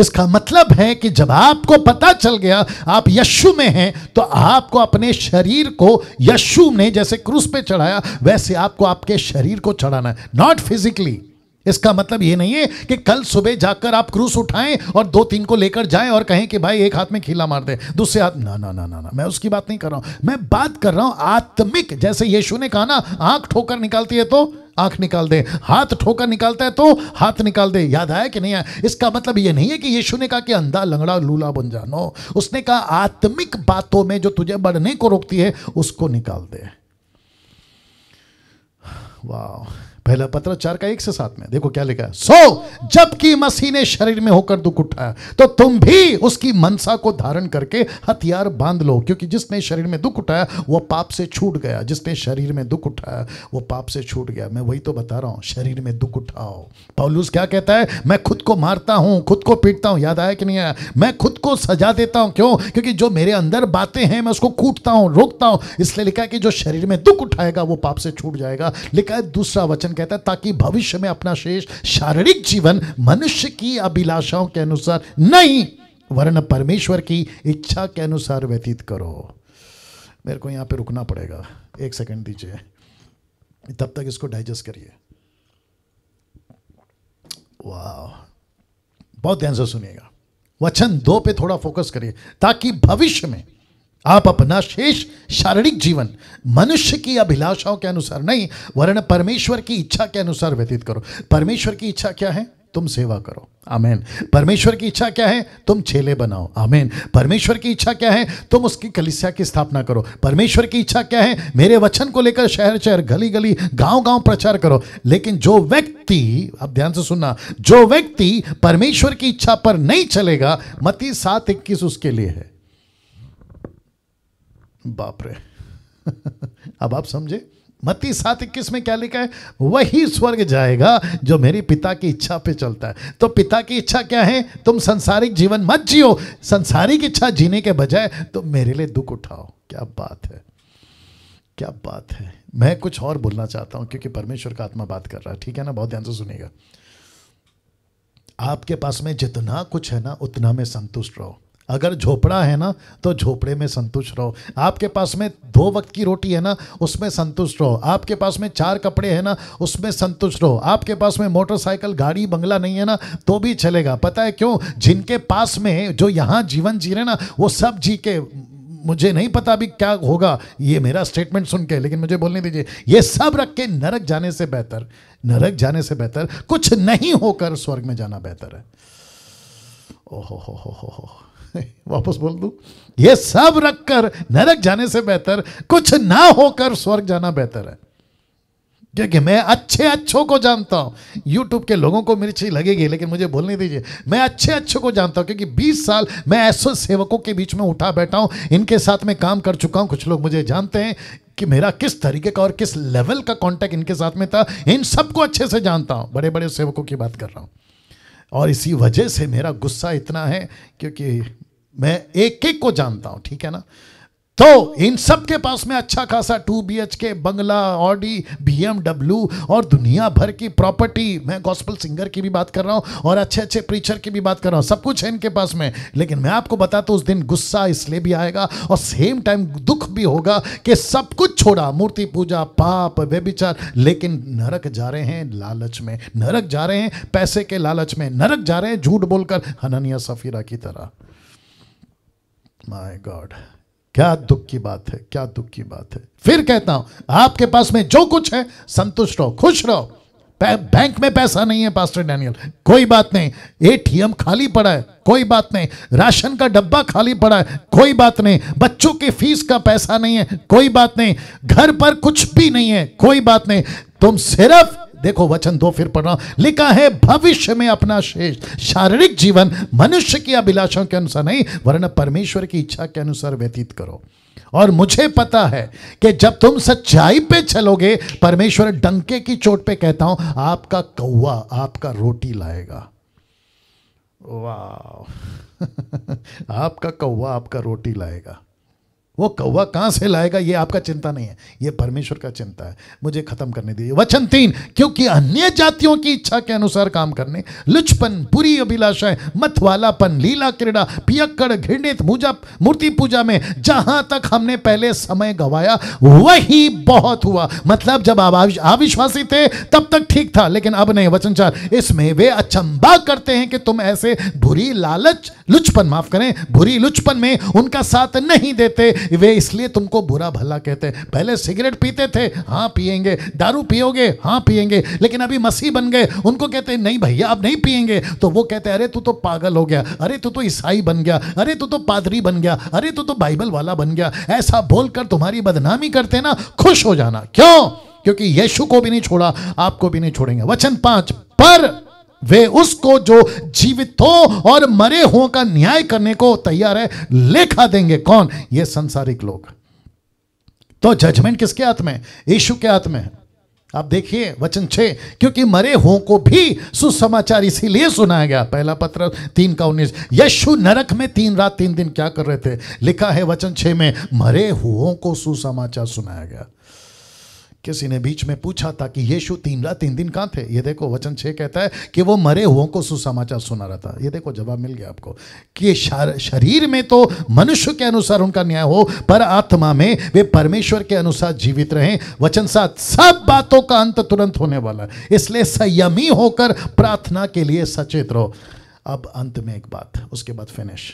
S1: इसका मतलब है कि जब आपको पता चल गया आप यशु में हैं तो आपको अपने शरीर को यशु ने जैसे क्रूस पे चढ़ाया वैसे आपको आपके शरीर को चढ़ाना है नॉट फिजिकली इसका मतलब ये नहीं है कि कल सुबह जाकर आप क्रूस उठाएं और दो तीन को लेकर जाएं और कहें कि भाई एक हाथ में खीला मार दे दूसरे हाथ ना ना ना ना ना मैं उसकी बात नहीं कर रहा हूं मैं बात कर रहा हूं आत्मिक जैसे यीशु ने कहा ना आंख ठोकर निकालती है तो आंख निकाल दे हाथ ठोकर निकालता है तो हाथ निकाल दे याद आया कि नहीं आया इसका मतलब ये नहीं है कि यीशु ने कहा कि अंधा लंगड़ा लूला बन जानो उसने कहा आत्मिक बातों में जो तुझे बढ़ने को रोकती है उसको निकाल दे वाह पहला पत्र चार का एक से सात में देखो क्या लिखा है सो so, जबकि मसीह ने शरीर में होकर दुख उठाया तो तुम भी उसकी मनसा को धारण करके हथियार बांध लो क्योंकि जिसने शरीर में दुख उठाया वो पाप से छूट गया जिसने शरीर में दुख उठाया वो पाप से छूट गया मैं वही तो बता रहा हूँ शरीर में दुख उठाओ पौलूस क्या कहता है मैं खुद को मारता हूं खुद को पीटता हूं याद आया कि नहीं आया मैं खुद को सजा देता हूं क्यों क्योंकि जो मेरे अंदर बातें हैं मैं उसको कूटता हूँ रोकता हूं इसलिए लिखा है कि जो शरीर में दुख उठाएगा वो पाप से छूट जाएगा लिखा है दूसरा वचन कहता है ताकि भविष्य में अपना शेष शारीरिक जीवन मनुष्य की अभिलाषाओं के अनुसार नहीं वर्ण परमेश्वर की इच्छा के अनुसार व्यतीत करो मेरे को यहाँ पे रुकना पड़ेगा एक सेकंड दीजिए तब तक इसको डाइजेस्ट करिए वाह बहुत ध्यान से सुनिएगा वचन दो पे थोड़ा फोकस करिए ताकि भविष्य में आप अपना शेष शारीरिक जीवन मनुष्य की अभिलाषाओं के अनुसार नहीं वरण परमेश्वर की इच्छा के अनुसार व्यतीत करो परमेश्वर की इच्छा क्या है तुम सेवा करो आमेन परमेश्वर की इच्छा क्या है तुम चेले बनाओ आमेन परमेश्वर की इच्छा क्या है तुम उसकी कलिसिया की स्थापना करो परमेश्वर की इच्छा क्या है मेरे वचन को लेकर शहर शहर गली गली गांव गांव प्रचार करो लेकिन जो व्यक्ति अब ध्यान से सुनना जो व्यक्ति परमेश्वर की इच्छा पर नहीं चलेगा मती सात इक्कीस उसके लिए है बाप रे अब आप समझे मत्ती सात इक्कीस में क्या लिखा है वही स्वर्ग जाएगा जो मेरी पिता की इच्छा पे चलता है तो पिता की इच्छा क्या है तुम संसारिक जीवन मत जियो संसारिक इच्छा जीने के बजाय तुम मेरे लिए दुख उठाओ क्या बात है क्या बात है मैं कुछ और बोलना चाहता हूं क्योंकि परमेश्वर का आत्मा बात कर रहा है ठीक है ना बहुत ध्यान से सुनेगा आपके पास में जितना कुछ है ना उतना में संतुष्ट रहो अगर झोपड़ा है ना तो झोपड़े में संतुष्ट रहो आपके पास में दो वक्त की रोटी है ना उसमें संतुष्ट रहो आपके पास में चार कपड़े हैं ना उसमें संतुष्ट रहो आपके पास में मोटरसाइकिल गाड़ी बंगला नहीं है ना तो भी चलेगा पता है क्यों जिनके पास में जो यहाँ जीवन जी रहे ना वो सब जी के मुझे नहीं पता अभी क्या होगा ये मेरा स्टेटमेंट सुन के लेकिन मुझे बोलने दीजिए ये सब रख के नरक जाने से बेहतर नरक जाने से बेहतर कुछ नहीं होकर स्वर्ग में जाना बेहतर है ओहो हो हो हो हो वापस बोल दू ये सब रखकर नरक जाने से बेहतर कुछ ना होकर स्वर्ग जाना बेहतर है क्योंकि मैं अच्छे अच्छों को जानता हूं यूट्यूब के लोगों को मेरी चीज लगेगी लेकिन मुझे बोलने दीजिए मैं अच्छे अच्छों को जानता हूं क्योंकि 20 साल मैं ऐसे सेवकों के बीच में उठा बैठा हूं इनके साथ में काम कर चुका हूं कुछ लोग मुझे जानते हैं कि मेरा किस तरीके का और किस लेवल का कॉन्टेक्ट इनके साथ में था इन सबको अच्छे से जानता हूं बड़े बड़े सेवकों की बात कर रहा हूं और इसी वजह से मेरा गुस्सा इतना है क्योंकि मैं एक एक को जानता हूं ठीक है ना तो इन सब के पास में अच्छा खासा टू बी एच के बंगला ऑडी बीएमडब्ल्यू और दुनिया भर की प्रॉपर्टी मैं गॉस्पल सिंगर की भी बात कर रहा हूं और अच्छे अच्छे प्रीचर की भी बात कर रहा हूं सब कुछ है इनके पास में लेकिन मैं आपको बताता तो उस दिन गुस्सा इसलिए भी आएगा और सेम टाइम दुख भी होगा कि सब कुछ छोड़ा मूर्ति पूजा पाप वे लेकिन नरक जा रहे हैं लालच में नरक जा रहे हैं पैसे के लालच में नरक जा रहे हैं झूठ बोलकर हननिया सफीरा की तरह माय गॉड क्या दुख की बात है क्या दुख की बात है फिर कहता हूं आपके पास में जो कुछ है संतुष्ट रहो खुश रहो बैंक में पैसा नहीं है पास्टर डैनियल कोई बात नहीं एटीएम खाली पड़ा है कोई बात नहीं राशन का डब्बा खाली पड़ा है कोई बात नहीं बच्चों के फीस का पैसा नहीं है कोई बात नहीं घर पर कुछ भी नहीं है कोई बात नहीं तुम सिर्फ देखो वचन दो फिर पढ़ रहा हूं लिखा है भविष्य में अपना शेष शारीरिक जीवन मनुष्य की अभिलाषाओं के अनुसार नहीं वरना परमेश्वर की इच्छा के अनुसार व्यतीत करो और मुझे पता है कि जब तुम सच्चाई पे चलोगे परमेश्वर डंके की चोट पे कहता हूं आपका कौआ आपका रोटी लाएगा वाह आपका कौवा आपका रोटी लाएगा वो कौवा कहाँ से लाएगा ये आपका चिंता नहीं है ये परमेश्वर का चिंता है मुझे खत्म करने दीजिए वचन तीन क्योंकि अन्य जातियों की इच्छा के अनुसार काम करने लुचपन पूरी अभिलाषाएं मथवालापन लीला क्रीड़ा पियक्कड़ घृणित मूजा मूर्ति पूजा में जहां तक हमने पहले समय गवाया वही बहुत हुआ मतलब जब आप अविश्वासी थे तब तक ठीक था लेकिन अब नहीं वचन चार इसमें वे अचंबा करते हैं कि तुम ऐसे बुरी लालच लुचपन माफ करें बुरी लुचपन में उनका साथ नहीं देते वे इसलिए तुमको बुरा भला कहते हैं पहले सिगरेट पीते थे हाँ पियेंगे दारू पियोगे हाँ पियेंगे लेकिन अभी मसीह बन गए उनको कहते हैं नहीं भैया आप नहीं पियेंगे तो वो कहते हैं अरे तू तो पागल हो गया अरे तू तो ईसाई बन गया अरे तू तो पादरी बन गया अरे तू तो बाइबल वाला बन गया ऐसा बोलकर तुम्हारी बदनामी करते ना खुश हो जाना क्यों क्योंकि यीशु को भी नहीं छोड़ा आपको भी नहीं छोड़ेंगे वचन पांच पर वे उसको जो जीवितों और मरे हों का न्याय करने को तैयार है लेखा देंगे कौन ये संसारिक लोग तो जजमेंट किसके हाथ में यीशु के हाथ में है आप देखिए वचन छे क्योंकि मरे हों को भी सुसमाचार इसीलिए सुनाया गया पहला पत्र तीन का उन्नीस यशु नरक में तीन रात तीन दिन क्या कर रहे थे लिखा है वचन छे में मरे हुओं को सुसमाचार सुनाया गया किसी ने बीच में पूछा था कि यीशु तीन रात तीन दिन कहाँ थे ये देखो वचन छः कहता है कि वो मरे हुओं को सुसमाचार सुना रहा था ये देखो जवाब मिल गया आपको कि शरीर में तो मनुष्य के अनुसार उनका न्याय हो पर आत्मा में वे परमेश्वर के अनुसार जीवित रहें वचन साथ सब बातों का अंत तुरंत होने वाला इसलिए संयमी होकर प्रार्थना के लिए सचेत रहो अब अंत में एक बात उसके बाद फिनिश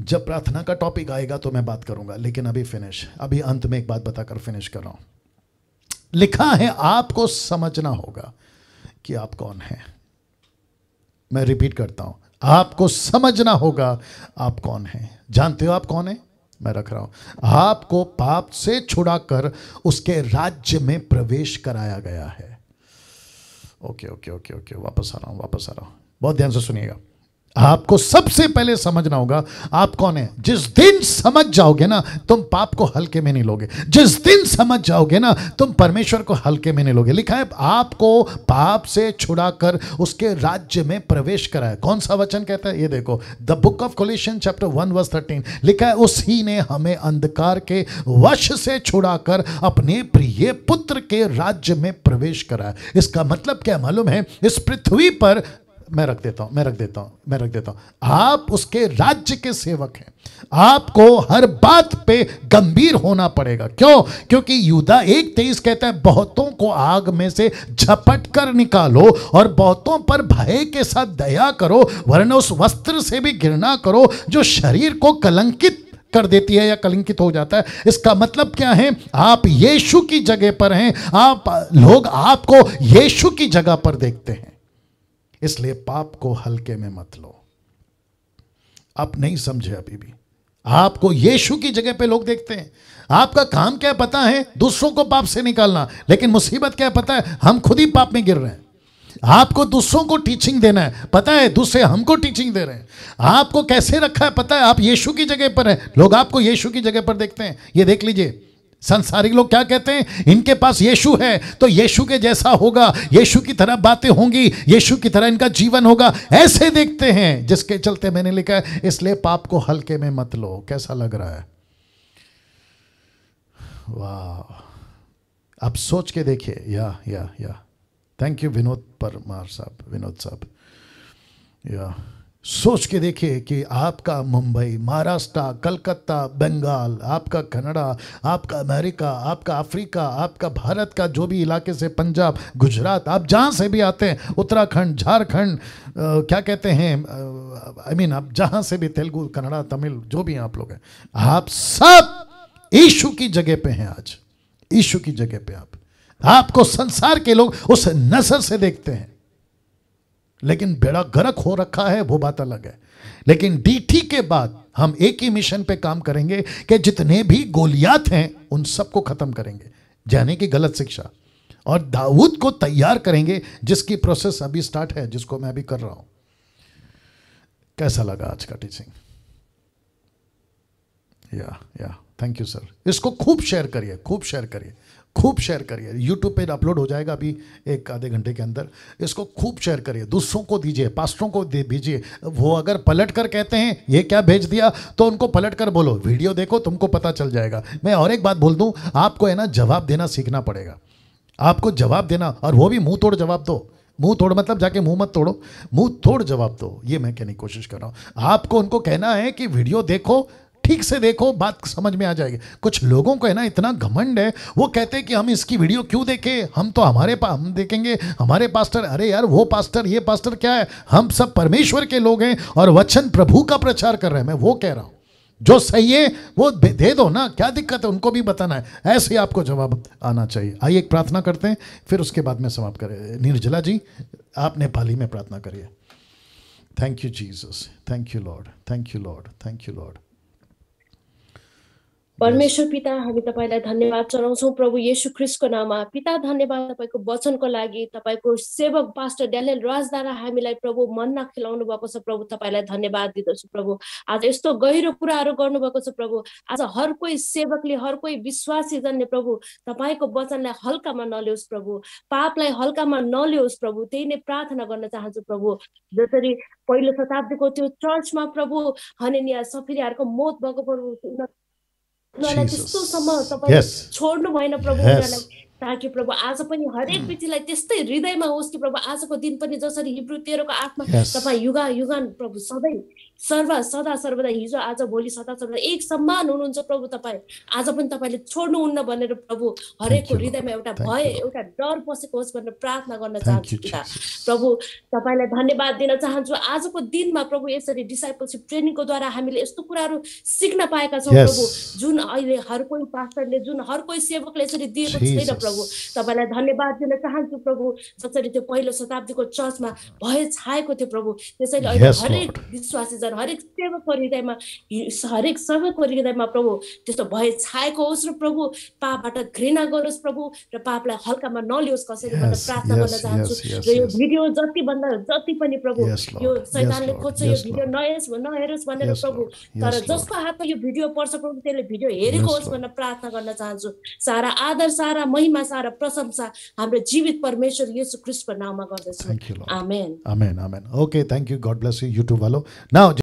S1: जब प्रार्थना का टॉपिक आएगा तो मैं बात करूंगा लेकिन अभी फिनिश अभी अंत में एक बात बताकर फिनिश कर रहा हूं लिखा है आपको समझना होगा कि आप कौन है मैं रिपीट करता हूं आपको समझना होगा आप कौन है जानते हो आप कौन है मैं रख रहा हूं आपको पाप से छुड़ाकर उसके राज्य में प्रवेश कराया गया है ओके ओके ओके ओके वापस आ रहा हूं वापस आ रहा हूं बहुत ध्यान से सुनिएगा आपको सबसे पहले समझना होगा आप कौन है जिस दिन समझ जाओगे ना तुम पाप को हल्के में नहीं लोगे जिस दिन समझ जाओगे ना तुम परमेश्वर को हल्के में नहीं लोगे लिखा है आपको पाप से छुड़ाकर उसके राज्य में प्रवेश कराए कौन सा वचन कहता है ये देखो the book of Colossians chapter one verse thirteen लिखा है उसी ने हमें अंधकार के वश से छुड़ा अपने प्रिय पुत्र के राज्य में प्रवेश कराया इसका मतलब क्या मालूम है इस पृथ्वी पर मैं रख देता हूं मैं रख देता हूं मैं रख देता हूं आप उसके राज्य के सेवक हैं आपको हर बात पे गंभीर होना पड़ेगा क्यों क्योंकि युदा एक तेईस कहता है बहुतों को आग में से झपट कर निकालो और बहुतों पर भय के साथ दया करो वरना उस वस्त्र से भी घृणा करो जो शरीर को कलंकित कर देती है या कलंकित हो जाता है इसका मतलब क्या है आप यीशु की जगह पर हैं आप लोग आपको यीशु की जगह पर देखते हैं इसलिए पाप को हल्के में मत लो आप नहीं समझे अभी भी आपको यीशु की जगह पे लोग देखते हैं आपका काम क्या पता है दूसरों को पाप से निकालना लेकिन मुसीबत क्या पता है हम खुद ही पाप में गिर रहे हैं आपको दूसरों को टीचिंग देना है पता है दूसरे हमको टीचिंग दे रहे हैं आपको कैसे रखा है पता है आप यीशु की जगह पर हैं लोग आपको यीशु की जगह पर देखते हैं ये देख लीजिए संसारिक लोग क्या कहते हैं इनके पास यीशु है तो यीशु के जैसा होगा यीशु की तरह बातें होंगी यीशु की तरह इनका जीवन होगा ऐसे देखते हैं जिसके चलते मैंने लिखा है इसलिए पाप को हल्के में मत लो कैसा लग रहा है वाह आप सोच के देखिए या या या थैंक यू विनोद परमार साहब विनोद साहब या सोच के देखिए कि आपका मुंबई महाराष्ट्र कलकत्ता बंगाल आपका कनाडा आपका अमेरिका आपका अफ्रीका आपका भारत का जो भी इलाके से पंजाब गुजरात आप जहाँ से भी आते हैं उत्तराखंड झारखंड क्या कहते हैं आई मीन आप जहाँ से भी तेलुगु कन्नड़ा तमिल जो भी आप लोग हैं आप सब ईशु की जगह पे हैं आज ईशु की जगह पे आप आपको संसार के लोग उस नजर से देखते हैं लेकिन बेड़ा गरक हो रखा है वो बात अलग है लेकिन डीटी के बाद हम एक ही मिशन पे काम करेंगे कि जितने भी गोलियात हैं उन सबको ख़त्म करेंगे जाने की गलत शिक्षा और दाऊद को तैयार करेंगे जिसकी प्रोसेस अभी स्टार्ट है जिसको मैं अभी कर रहा हूं कैसा लगा आज का टीचिंग या या थैंक यू सर इसको खूब शेयर करिए खूब शेयर करिए खूब शेयर करिए यूट्यूब पे अपलोड हो जाएगा अभी एक आधे घंटे के अंदर इसको खूब शेयर करिए दूसरों को दीजिए पास्टरों को दे भेजिए वो अगर पलट कर कहते हैं ये क्या भेज दिया तो उनको पलट कर बोलो वीडियो देखो तुमको पता चल जाएगा मैं और एक बात बोल दूँ आपको है ना जवाब देना सीखना पड़ेगा आपको जवाब देना और वो भी मुँह तोड़ जवाब दो मुंह तोड़ मतलब जाके मुंह मत तोड़ो मुंह तोड़ जवाब दो ये मैं कहने की कोशिश कर रहा हूँ आपको उनको कहना है कि वीडियो देखो ठीक से देखो बात समझ में आ जाएगी कुछ लोगों को है ना इतना घमंड है वो कहते हैं कि हम इसकी वीडियो क्यों देखें हम तो हमारे पास हम देखेंगे हमारे पास्टर अरे यार वो पास्टर ये पास्टर क्या है हम सब परमेश्वर के लोग हैं और वचन प्रभु का प्रचार कर रहे हैं मैं वो कह रहा हूँ जो सही है वो दे दो ना क्या दिक्कत है उनको भी बताना है ऐसे आपको जवाब आना चाहिए आइए एक प्रार्थना करते हैं फिर उसके बाद में समाप्त करें निर्जला जी आप नेपाली में प्रार्थना करिए thank you Jesus thank you Lord thank you Lord thank you Lord
S2: परमेश्वर पिता हामी तपाईँलाई धन्यवाद चढाउँछौँ प्रभु येसु ख्रिस्टको नाममा पिता धन्यवाद तपाईँको वचनको लागि तपाईँको सेवक पास्टर ड्यानियल राजद्वारा हामीलाई प्रभु मन नखेलाउनु भएको छ प्रभु तपाईँलाई धन्यवाद दिँदछु प्रभु आज यस्तो गहिरो कुराहरू गर्नुभएको छ प्रभु आज हर कोही सेवकले हर कोही विश्वासी विश्वासीजनले प्रभु तपाईँको वचनलाई हल्कामा नल्याओस् प्रभु पापलाई हल्कामा नल्याओस् प्रभु त्यही नै प्रार्थना गर्न चाहन्छु प्रभु जसरी पहिलो शताब्दीको त्यो चर्चमा प्रभु हनेनिया सफिरियाहरूको मौत भएको प्रभु छोड्नु भएन प्रभु ताकि प्रभु आज पनि हरेक mm. व्यक्तिलाई त्यस्तै हृदयमा होस् कि प्रभु आजको दिन पनि जसरी हिब्रु तेह्रको आत्मा तपाईँ युगा युगान प्रभु सधैँ सर्व सदा सर्वदा हिजो आज भोलि सदा सर्वदा एक सम्मान हुनुहुन्छ प्रभु तपाईँ आज पनि तपाईँले छोड्नुहुन्न भनेर प्रभु हरेकको हृदयमा एउटा भय एउटा डर बसेको होस् भनेर प्रार्थना गर्न चाहन्छु पिता प्रभु तपाईँलाई धन्यवाद दिन चाहन्छु आजको दिनमा प्रभु यसरी डिसाइपलसिप ट्रेनिङको द्वारा हामीले यस्तो कुराहरू सिक्न पाएका छौँ प्रभु जुन अहिले हर कोही पास्टरले जुन हर कोही सेवकले यसरी दिएको छैन प्रभु तपाईँलाई धन्यवाद दिन चाहन्छु प्रभु जसरी त्यो पहिलो शताब्दीको चर्चमा भय छाएको थियो प्रभु त्यसैले अहिले हरेक विश्वासीजन हजुर हरेक सेवाको हृदयमा हरेक सबैको हृदयमा प्रभु त्यस्तो भय छाएको होस् र प्रभु पापबाट घृणा गरोस् प्रभु र पापलाई हल्कामा नलियोस् कसैले प्रार्थना गर्न चाहन्छु र यो भिडियो जति भन्दा जति पनि प्रभु यो सैतानले खोज्छ यो भिडियो नहेस् नहेरोस् भनेर प्रभु तर जसको हातमा यो भिडियो पर्छ प्रभु त्यसले भिडियो हेरेको होस् भनेर प्रार्थना गर्न चाहन्छु सारा आदर सारा महिमा सारा प्रशंसा हाम्रो जीवित परमेश्वर यसु क्रिस्टको नाममा गर्दछु आमेन
S1: आमेन आमेन okay thank you God bless you YouTube now